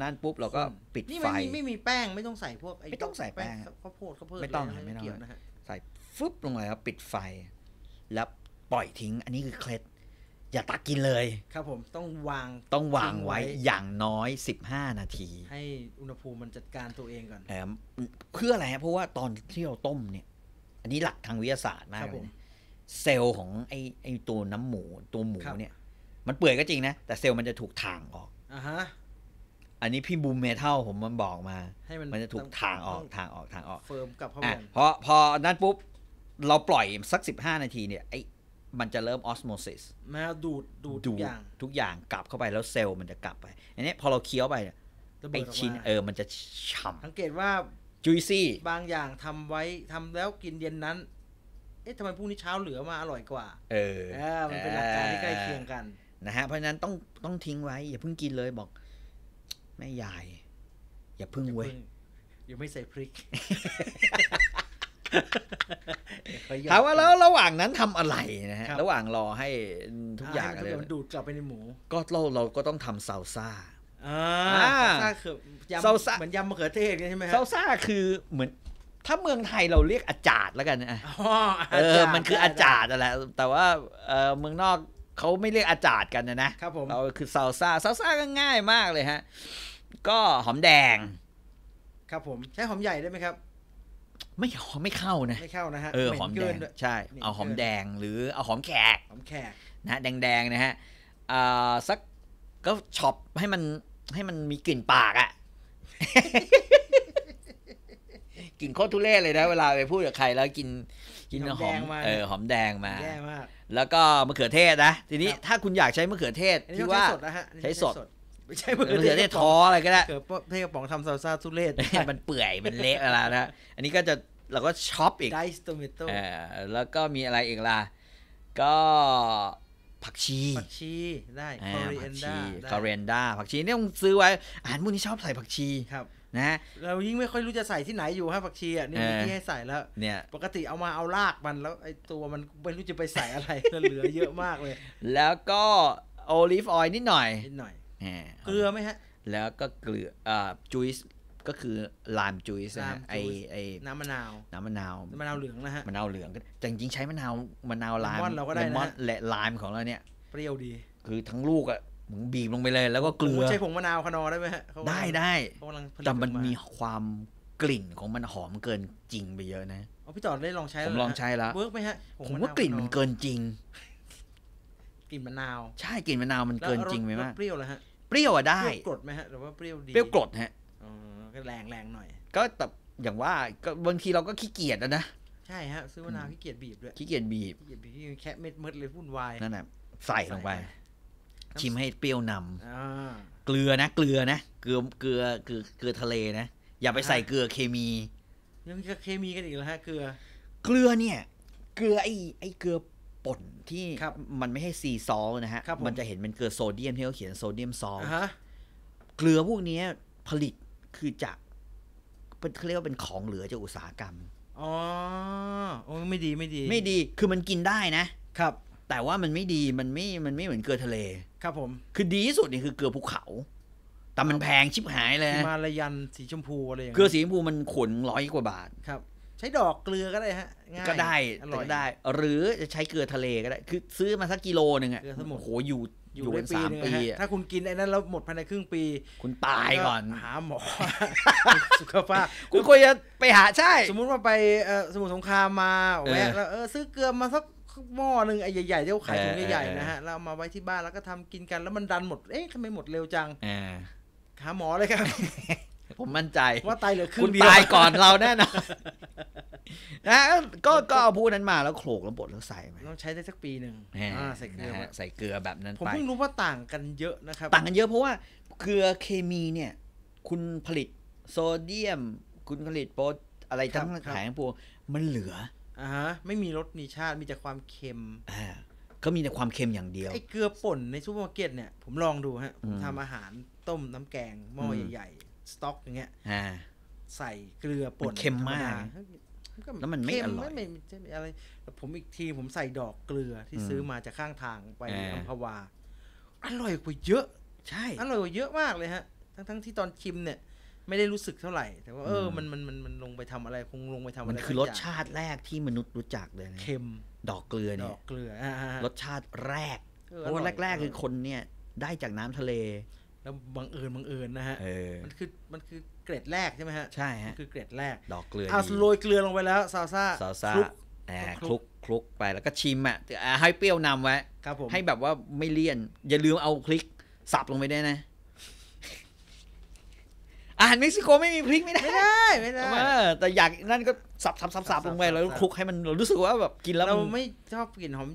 นั่นปุ๊บเราก็ปิดไฟไม่มีไม่มีแป้งไม่ต้องใส่พวกไม่ต้องใส่แป้งข้าวโพดข้าวเพิ่มไม่ต้องไม่ต้องนะฮะฟึบลงไปแล้วปิดไฟ แล้วปล่อยทิ้ง อันนี้คือเคล็ด อย่าตักกินเลย ครับผมต้องวางต้องวางไว้อย่างน้อย 15 นาที ให้อุณหภูมิมันจัดการตัวเองก่อนเพื่ออะไรเพราะว่าตอนที่เราต้มเนี่ย อันนี้หลักทางวิทยาศาสตร์มากเลยเซลล์ของไอไอตัวน้ำหมูตัวหมูเนี่ย มันเปื่อยก็จริงนะ แต่เซลล์มันจะถูกถ่างออกอ่ะฮะอันนี้พี่บูมเมทัลผมมันบอกมาให้มันจะถูกทางออกทางออกทางออกเฟิร์มกับ เพราะพอพอนั้นปุ๊บเราปล่อยสักสิบห้านาทีเนี่ยไอ้ มันจะเริ่มออสโมซิสมาดูด ดูดทุกอย่าง ทุกอย่างกลับเข้าไปแล้วเซลล์มันจะกลับไป อันนี้พอเราเคี้ยวไปเนี่ยไอชิ้นเออมันจะฉ่ำสังเกตว่าจุยซี่ บางอย่างทำไว้ทำแล้วกินเย็นนั้น เอ๊ะทำไมพรุ่งนี้เช้าเหลือมาอร่อยกว่า เออมันเป็นหลักการที่ใกล้เคียงกัน นะฮะ เพราะฉะนั้นต้องต้องทิ้งไว้ อย่าเพิ่งกินเลยบอกแม่ยาย อย่าเพิ่งเว้ยยังไม่ใส่พริกถามว่าแล้วระหว่างนั้นทำอะไรนะฮะระหว่างรอให้ทุกอย่างเลยดูดกลับไปในหมู ก็เราเราก็ต้องทำซาลซ่าซาคือยำเหมือนยำมะเขือเทศใช่ไหมครับซาซ่าคือเหมือน ถ้าเมืองไทยเราเรียกอาจารย์แล้วกันนะเออ มันคืออาจารย์แหละแต่ว่าเมืองนอกเขาไม่เรียกอาจารย์กันนะนะครับผมเราคือซาซ่าซาซ่าก็ง่ายมากเลยฮะ ก็หอมแดง ครับผมใช้หอมใหญ่ได้ไหมครับไม่ไม่เข้านะไม่เข้านะฮะเออหอมแดงใช่ เอาหอมแดงหรือเอาหอมแขกหอมแขกนะแดงๆนะฮะอ่าสักก็ช็อปให้มันให้มันมีกลิ่นปากอะกลิ่นโคตรทุเรศเลยนะเวลาไปพูดกับใครแล้วกินกินหอมเออหอมแดงมาแย่มากแล้วก็มะเขือเทศนะทีนี้ถ้าคุณอยากใช้มะเขือเทศที่ว่าใช้สดไม่ใช่มะเขือเทศทออะไรก็ได้เขือเทศกระป๋องทำซาลซาทุเรศมันเปื่อยมันเละอะไรนะอันนี้ก็จะเราก็ช็อปอีกไดสโตเมโตแล้วก็มีอะไรอีกล่ะ ก็ผักชีผักชีได้คอเรียนดาคอเรียนดาผักชีนี่ต้องซื้อไว้อาานพุกนี้ชอบใส่ผักชีครับนะเรายิ่งไม่ค่อยรู้จะใส่ที่ไหนอยู่ฮะผักชีอ่ะนี่มีที่ให้ใส่แล้วเนี่ยปกติเอามาเอารากมันแล้วไอตัวมันไม่รู้จะไปใส่อะไรเหลือเยอะมากเลยแล้วก็โอลิฟออยล์นิดหน่อยนิดหน่อยเกลือไหมฮะแล้วก็เกลืออ่าจุยสก็คือลามจุยสนะไอไอน้ำมะนาวน้ำมะนาวมะนาวเหลืองนะฮะมะนาวเหลืองแต่จริงใช้มะนาวมะนาวลามเราก็ได้นะและลามของเราเนี่ยเปรี้ยวดี คือทั้งลูกอ่ะมึงบีบลงไปเลยแล้วก็เกลือใช้ผงมะนาวคานอได้ไหมฮะได้ได้แต่มันมีความกลิ่นของมันหอมเกินจริงไปเยอะนะพี่จอดได้ลองใช้ผมลองใช้แล้วเวิร์กไหมฮะผมว่ากลิ่นมันเกินจริงลิ่นมะนาวใช่กลิ่นมะนาวมันเกินจริงไหมมากเปรี้ยวเลยฮะเปรี้ยวอะได้เปรี้ยกรดไหมฮะหรือว่าเปรี้ยวดีเปรี้ยวกรดฮะอ๋อก็แรงแรงหน่อย ก็แต่อย่างว่า ก็บางทีเราก็ขี้เกียจนะใช่ฮะซื้อมะนาวขี้เกียจบีบด้วยขี้เกียจบีบขี้เกียจบีบแค่เม็ดมดเลยวุ่นวายนั่นแหละใส่ลงไป ชิมให้เปรี้ยวนำเกลือนะ เกลือนะ เกลือเกลือเกลือเกลือทะเลนะอย่าไปใส่เกลือเคมียังมีเคมีกันอีกแล้วฮะ เกลือเกลือเนี่ยเกลือไอ้ไอ้เกลือป่นที่มันไม่ให้ซีซอลนะฮะ มันจะเห็นเป็นเกลือโซเดียมที่เขาเขียนโซเดียมซอลเกลือพวกนี้ผลิตคือจะ เป็นเรียกว่าเป็นของเหลือ จากอุตสาหกรรม อ๋อ โอ้ไม่ดีไม่ดี ไม่ดี คือมันกินได้นะ ครับ แต่ว่ามันไม่ดี มันไม่ มันไม่เหมือนเกลือทะเล ครับผม คือดีที่สุดนี่คือเกลือภูเขา แต่มันแพงชิบหายเลย มาลายันสีชมพูอะไรอย่างเงี้ยเกลือสีชมพูมันขนร้อยกว่าบาท ครับใช้ดอกเกลือก็ได้ฮะ ง่าย ก็ได้อยได้ หรือจะใช้เกลือทะเลก็ได้คือ ซื้อมาสักกิโลหนึ่งอ่ะโอ้โหอยู่อยู่ได้ปีมปีถ้าคุณกินไอ้นั้นแล้วหมดภายในครึ่งปี คุณตายก่อนหาหมอ สุขภาพคุณควรจะไปหาใช่ สมมุติว่าไปสมุทรสงครามมาแวะแล้วเออซื้อเกลือมาสักหม้อหนึ่งไอ้ใหญ่ๆเดี่ยวขายถุงใหญ่ๆนะฮะเรามาไว้ที่บ้านแล้วก็ทำกินกันแล้วมันดันหมดเอ๊ะทำไมหมดเร็วจังหาหมอเลยครับผมมั่นใจว่าตายเหลือครึ่งคุณตายก่อนเราแน่นอนนะก็ก็เอาผู้นั้นมาแล้วโขลกแล้วบดแล้วใส่ไหมต้องใช้ได้สักปีหนึ่งใส่เกลือใส่เกลือแบบนั้นผมเพิ่งรู้ว่าต่างกันเยอะนะครับ ต่างกันเยอะเพราะว่าเกลือเคมีเนี่ย คุณผลิตโซเดียม คุณผลิตโพสอะไรทั้งหลายทั้งปวงมันเหลืออ่าไม่มีรสมีชาติมีแต่ความเค็มอ่าก็มีแต่ความเค็มอย่างเดียวไอ้เกลือป่นในซูเปอร์มาร์เก็ตเนี่ย ผมลองดูฮะผมทำอาหารต้มน้ำแกงหม้อใหญ่สต็อกอย่างเงี้ยใส่เกลือป่นเค็มมากแล้วมันไม่อร่อยไม่อะไรผมอีกทีผมใส่ดอกเกลือที่ซื้อมาจากข้างทางไปอัมพวาอร่อยกว่าเยอะใช่อร่อยกว่าเยอะมากเลยฮะทั้งทั้งที่ตอนชิมเนี่ย ไม่ได้รู้สึกเท่าไหร่ แต่ว่าเออมันมันมันมันลงไปทำอะไรคงลงไปทำอะไรมันคือรสชาติแรกที่มนุษย์รู้จักเลยเค็มดอกเกลือเนี่ยดอกเกลือรสชาติแรกเพราะแรกๆคือคนเนี่ย ได้จากน้ำทะเลแล้วบังเอิญบังเอิญนะฮะมันคือมันคือเกรดแรกใช่ไหมฮะใช่ฮะคือเกรดแรกดอกเกลือเอาโรยเกลือลงไปแล้วซาซ่าซาซ่าคลุกคลุกไป แล้วก็ชิมอ่ะ ให้เปรี้ยวนำไว้ ครับผม ให้แบบว่าไม่เลี่ยน อย่าลืมเอาพริกสับลงไปได้นะอาหารเม็กซิโกไม่มีพริกไม่ได้ ไม่ได้ไม่ได้ แต่อยากนั่นก็สับสับสับสับลงไปแล้วคลุกให้มันรู้สึกว่าแบบกินแล้วเราไม่ชอบกลิ่นหอม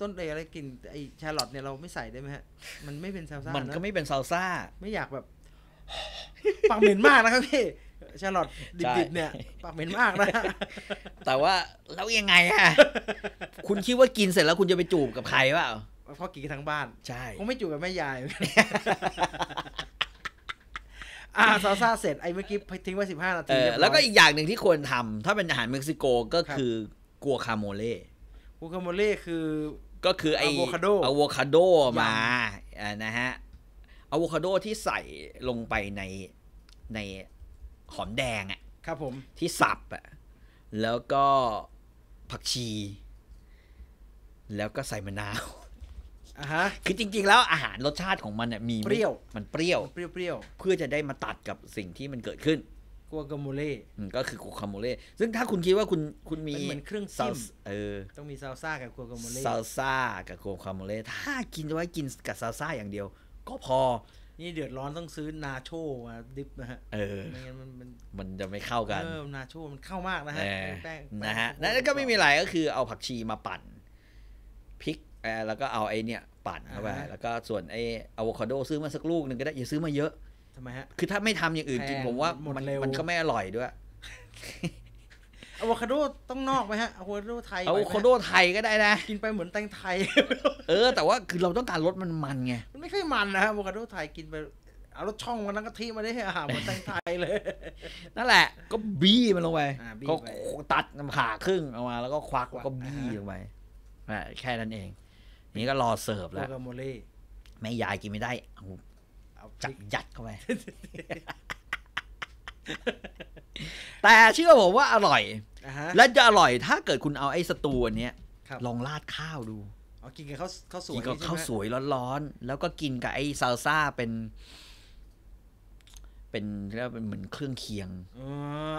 ต้นเดยอะไรกลิ่นไอชาลอตเนี่ยเราไม่ใส่ได้ไหมฮะมันไม่เป็นซาลซ่ามันก็ไม่เป็นซาลซ่าไม่อยากแบบปากเหม็นมากนะครับพี่ชาลอตดิบๆเนี่ยปากเหม็นมากนะแต่ว่าแล้วยังไงอะคุณคิดว่ากินเสร็จแล้วคุณจะไปจูบกับใครเปล่าพ่อกินทั้งบ้านใช่คงไม่จูบกับแม่ยาย อ่าซาซาเสร็จไอ้เมื่อกี้ทิ้งไว้สิบห้านาทีแล้วก็อีกอย่างหนึ่งที่ควรทำถ้าเป็นอาหารเม็กซิโกก็คือกัวคาโมเล่กัวคาโมเล่คือก็คือไออะโวคาโดมาอ่านะฮะอะโวคาโดที่ใส่ลงไปในในหอมแดงอ่ะครับผมที่สับอ่ะแล้วก็ผักชี แล้วก็ใส่มะนาวอ่ะฮะคือจริงๆแล้วอาหารรสชาติของมันเนี่ยมีเปรี้ยวมันเปรี้ยวเปรี้ยว เพื่อจะได้มาตัดกับสิ่งที่มันเกิดขึ้นกัวกาโมเล่ก็คือกัวกาโมเล่ซึ่งถ้าคุณคิดว่าคุณ คุณมีเหมือนเครื่องซิมเออต้องมีซาลซ่ากับกัวกาโมเล่ซาลซ่ากับกัวกาโมเล่ถ้ากินไว้กินกับซาลซ่าอย่างเดียว ก็พอนี่เดือดร้อนต้องซื้อนาโชมาดิบนะฮะเออไม่งั้นมันมันมันจะไม่เข้ากันเออนาโชมันเข้ามากนะฮะแป้งนะฮะนั่นก็ไม่มีอะไรก็คือเอาผักชีมาปั่นพริกแล้วก็เอาไอ้เนี่ยปั่นเข้าไปแล้วก็ส่วนไอ้อะโวคาโดซื้อมาสักลูกหนึ่งก็ได้อย่าซื้อมาเยอะทำไมฮะ คือถ้าไม่ทำอย่างอื่นกินงผมว่ามมันมันก็ไม่อร่อยด้วยอะโวคาโดต้องนอกไหมฮะอะโวคาโดไทยอะโวคาโดไทยก็ได้นะ กินไปเหมือนแตงไทย เออ แต่ว่าคือเราต้องการรสมันมันไงมันไม่ค่อยมันนะฮะอะโวคาโดไทยกินไปเอารสช่องมันนั่งกะทิมาได้อาหารเหมือนแตงไทยเลย นั่นแหละ ก็บี้มันลงไปก็ตัดนผ่าครึ่งออกมาแล้วก็ควักกแล้วก็บี้ลงไป แค่นั้นเอง นี่ก็รอเสิร์ฟแล้วม่แม่ยายกินไม่ได้เอาเอาจับยัดเข้าไป แต่เชื่อผมว่าอร่อย และจะอร่อยถ้าเกิดคุณเอาไอ้สตูอันเนี้ยลองราดข้าวดูกินกับข้าวข้าวสวยกินกับข้าวสวยร้อนๆ แล้วก็กินกับไอ้ซาลซ่าเป็น เป็นเรียกเป็นเหมือนเครื่องเคียง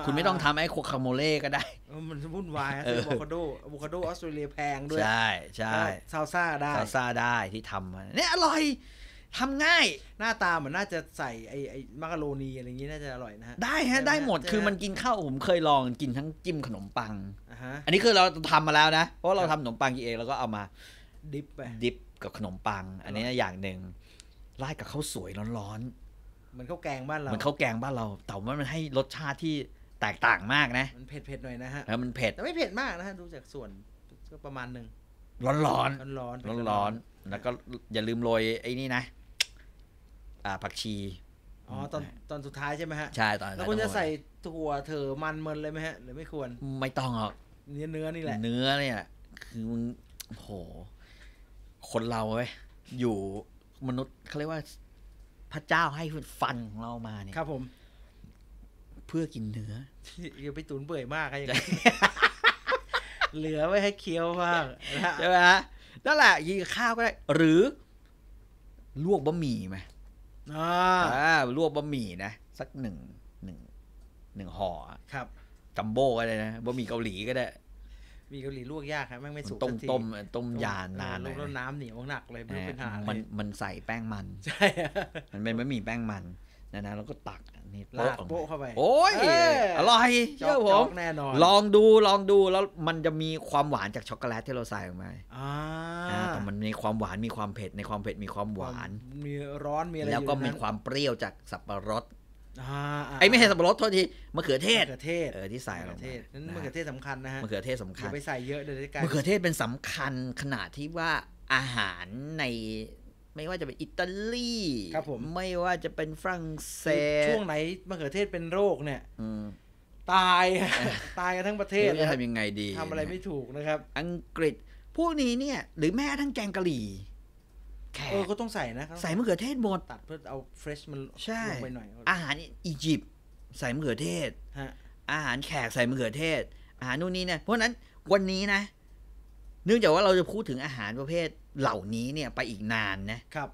คุณไม่ต้องทำไอ้โคคาโมเล่ก็ได้ มันวุ่นวายออโวคาโดอะโคาโดออสเตรเลียแพงด้วยใช่ใช่ซาลซ่าได้ซาลซ่าได้ที่ทำเนี่ยอร่อยทำง่ายหน้าตาเหมือนน่าจะใส่ไอ้ไอ้มักกะโรนีอะไรอย่างงี้น่าจะอร่อยนะฮะได้ฮะได้หมดคือมันกินข้าวผมเคยลองกินทั้งจิ้มขนมปังอันนี้คือเราทำมาแล้วนะ เพราะเราทำขนมปังกินเองแล้วก็เอามาดิบไปดิปกับขนมปัง อันนี้อย่างหนึ่งรายกับข้าวสวยร้อนๆมันข้าวแกงบ้านเรามันข้าวแกงบ้านเราแต่ว่ามันให้รสชาติที่แตกต่างมากนะมันเผ็ดเผ็ดหน่อยนะฮะแล้วมันเผ็ดแต่ไม่เผ็ดมากนะฮะ ดู จากส่วนก็ประมาณหนึ่งร้อนร้อนร้อนร้อนร้อนแล้วก็อย่าลืมโรยไอ้นี่นะาผักชี อ๋อตอนตอนสุดท้ายใช่ไหมฮะใช่ตอนแล้วคุณจะใส่ถั่วเถอมันมันเลยไหมฮะหรือไม่ควร ไม่ต้องหรอก เนื้อเนื้อนี่แหละเนื้อเนี่ยคือมึงโหคนเราเว้ยอยู่มนุษย์เขาเรียกว่าพระเจ้าให้ฟันของเรามาเนี่ยครับผม เพื่อกินเนื้ออย่าไปตุนเบื่อมากอะไรอย่างเงี้ยเหลือไว้ให้เคี้ยวบ้างใช่ไหมฮะนั่นแหละยิงข้าวก็ได้หรือ ลวกบะหมี่ไหมอ่า่ลวกบะหมี่นะสักหนึ่งหนึ่งหนึ่งห่อครับจัมโบ้ก็ได้นะบะหมี่เกาหลีก็ได้มีเกาหลีลวกยากครับแม่งไม่สุกต้มต้ม ต้มยานานเลยลวกน้ำเหนียวหนักเลยไม่เป็นหามันมันใส่แป้งมันใช่มันเป็นบะหมี่แป้งมัน นะนะแล้วก็ตักนี่ลาดโป๊ะเข้าไปโอ้ย อร่อยเชื่อผมแน่นอนลองดูลองดูแล้วมันจะมีความหวานจากช็อกโกแลตที่เราใส่ลงไปอ่าแต่มันมีความหวานมีความเผ็ดในความเผ็ด มีความหวานมีร้อนมีอะไรแล้วก็มีความเปรี้ยวจากสับปะรดไอ้ไม่ใช่สับปะรดโทษทีมะเขือเทศมะเขือเทศเออที่ใส่ลงไปนั้นมะเขือเทศสำคัญนะฮะมะเขือเทศสำคัญไปใส่เยอะเดี๋ยวจะกลายมะเขือเทศเป็นสำคัญขนาดที่ว่าอาหารในไม่ว่าจะเป็นอิตาลีครับผมไม่ว่าจะเป็นฝรั่งเศส ช่วงไหนมะเขือเทศเป็นโรคเนี่ยตาย ตายกันทั้งประเทศจะทำยังไงดีทำอะไรไม่ถูกนะครับ อังกฤษ พวกนี้เนี่ย หรือแม้ทั้งแกงกะหรี่ แขกเออก็ต้องใส่นะครับ ใส่มะเขือเทศหมดตัดเพื่อเอาเฟรชมันลงไปหน่อย อาหารอียิปต์ ใส่มะเขือเทศ อาหารแขกใส่มะเขือเทศ อาหารนู่นนี่เนี่ยเพราะนั้นวันนี้นะนื่องจากว่าเราจะพูดถึงอาหารประเภทเหล่านี้เนี่ยไปอีกนานนะ ครับ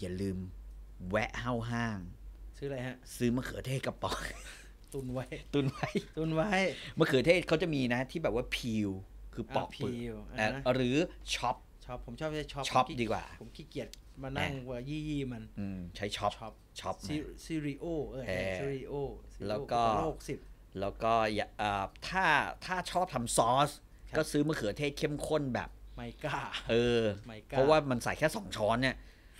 อย่าลืมแวะเฮาห้างซื้ออะไรฮะ ซื้อมะเขือเทศกระป๋อง ตุนไว้ ตุนไว้ ตุนไว้ มะเขือเทศเขาจะมีนะ ที่แบบว่าพิว คือปอกเปลือกหรือช็อปช็อปผมชอบใช้ช็อปช็อปดีกว่าผมขี้เกียจมานั่งว่ายี่ยี่มัน ใช้ช็อป ช็อปช็อปซีรีโอเออซีรีโอแล้วก็โสิบแล้วก็ถ้าถ้าชอบทำซอสก็ซื้อมะเขือเทศเข้มข้นแบบไม่กล้า เออ เพราะว่ามันใส่แค่สองช้อนเนี่ย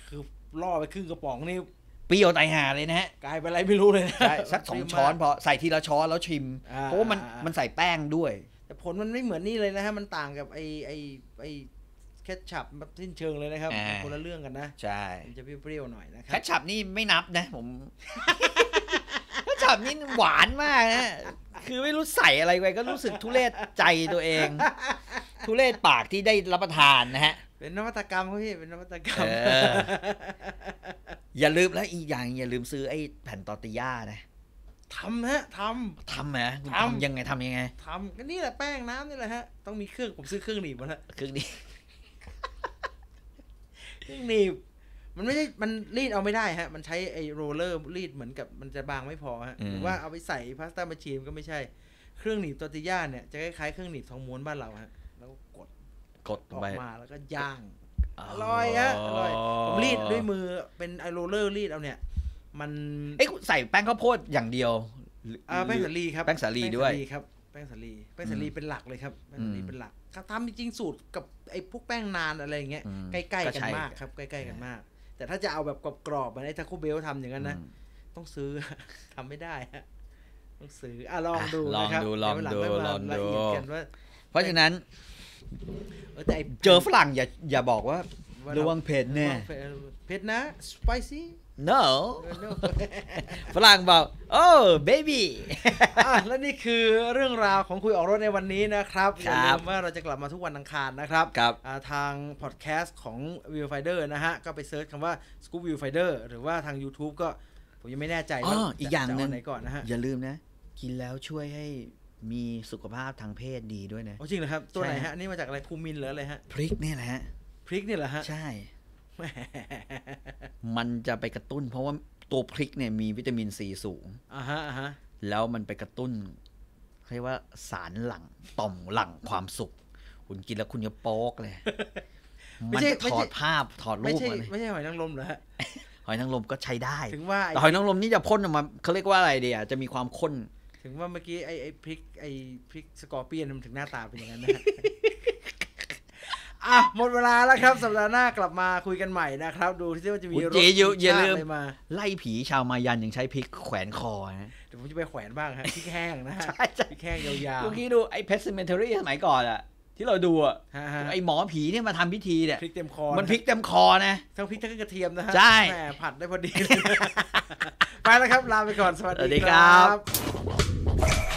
คือล่อไปครึ่งกระป๋องนี่เปรี้ยวไตหาเลยนะฮะกลายเป็นอะไรไม่รู้เลยนะใช่สักสองช้อนพอใส่ทีละช้อนแล้วชิมเพราะว่ามันมันใส่แป้งด้วย แต่ผลมันไม่เหมือนนี่เลยนะฮะมันต่างกับไอไอไอแคชชับบสิ้นเชิงเลยนะครับคนละเรื่องกันนะใช่จะเปรี้ยวๆหน่อยนะครับแคชชับนี่ไม่นับนะผมขับนี่หวานมากนะคือไม่รู้ใส่อะไรไปก็รู้สึกทุเรศใจตัวเอง ทุเรศปากที่ได้รับประทานนะฮะ เป็นนวัตกรรมครับพี่ เป็นนวัตกรรม อย่าลืมแล้วอีกอย่าง อย่าลืมซื้อไอ้ แผ่นตอติย่านะทำฮะทำทำไหมทำยังไงทำยังไงทำก็นี่แหละแป้งน้ำนี่แหละฮะ ต้องมีเครื่องผมซื้อเครื่องหนีบมาแล้วเครื่องหนีบเครื่องหนีบมันไม่ใช่มันรีดเอาไม่ได้ฮะ มันใช้ไอ้โรลเลอร์รีดเหมือนกับมันจะบางไม่พอฮะหรือว่าเอาไปใส่พาสต้ามาชีมก็ไม่ใช่เครื่องหนีบตอติย่าเนี่ยจะคล้ายๆเครื่องหนีบทองม้วนบ้านเราฮะแล้วกดกดออกมาแล้วก็ย่างอร่อยฮะอร่อยผมรีดด้วยมือเป็นไอโรลเลอร์รีดเอาเนี่ยมันเอ้ใส่แป้งข้าวโพดอย่างเดียวแป้งสาลีครับแป้งสาลีด้วยครับ แป้งสาลีแป้งสาลีเป็นหลักเลยครับแป้งสาลีเป็นหลักทำจริงสูตรกับไอ้พวกแป้งนานอะไรอย่างเงี้ยใกล้ๆกันมากครับใกล้ๆกันมากแต่ถ้าจะเอาแบบกรอบๆมาในทาคุเบลทำอย่างนั้นนะต้องซื้อทำไม่ได้ ต้องซื้ออ่ะลองดูนลองดู ลองดู ลองดู เพราะฉะนั้น เจอฝรั่งอย่าอย่าบอกว่าระวังเผ็ดแน่เผ็ดนะ สไปซี่ no ฝรั่งบอกโอ้เบบี้และนี่คือเรื่องราวของคุยออกรถในวันนี้นะครับ อย่าลืมว่าเราจะกลับมาทุกวันอังคารนะครับรบทางพอดแคสต์ของ Viewfinder นะฮะ ก็ไปเซิร์ชคำว่า Scoop Viewfinder หรือว่าทาง YouTube ก็ ผมยังไม่แน่ใจว่าอีกอย่างนึงไหนก่อนนะฮะอย่าลืมนะ กินแล้วช่วยให้มีสุขภาพทางเพศดีด้วยนะ จริงเหรอครับ ตัวไหนฮะนี่มาจากอะไรคูมินหรืออะไรฮะพริกนี่แหละฮะพริกนี่แหละฮะใช่มันจะไปกระตุ้นเพราะว่าตัวพริกเนี่ยมีวิตามินซีสูงอ่าฮะอ่าฮะแล้วมันไปกระตุ้นเรียกว่าสารหลังต่อมหลังความสุขคุณกินแล้วคุณจะโป๊กเลยมันถอดภาพถอดรูปไม่ใช่ ไม่ใช่หอยนางรมเหรอหอยนางรมก็ใช้ได้ถึงว่าแต่หอยนางรมนี่จะพ่นออกมาเขาเรียกว่าอะไรเดียจะมีความข้น ถึงว่าเมื่อกี้ไอ้ไอ้พริก ไอ้พริกสกอร์เปียนมันถึงหน้าตาเป็นอย่างนั้นนะอ่ะ หมดเวลาแล้วครับสัปดาห์หน้ากลับมาคุยกันใหม่นะครับ ดูที่ว่าจะมีรถยอนย่าลืมา ไล่ผีชาวมายันยังใช้พริกแขวนคอนะเดี๋ยวผมจะไปแขวนบ้างฮะพริกแห้งนะฮะ่ใช่แห้งยาวๆเมื่อกี้ดู ไอ้เพสเซิเมนเทอรี่สมัยก่อนอะที่เราดูอะไอ้หมอผีเนี่ยมาทำพิธีเนี่ยพริกเต็มคอมันพริกเต็มคอนะทั้งพริกทั้งกระเทียมนะฮะใช่ผัดได้พอดี ไปแล้วครับลาไปก่อนสวัสดีครับ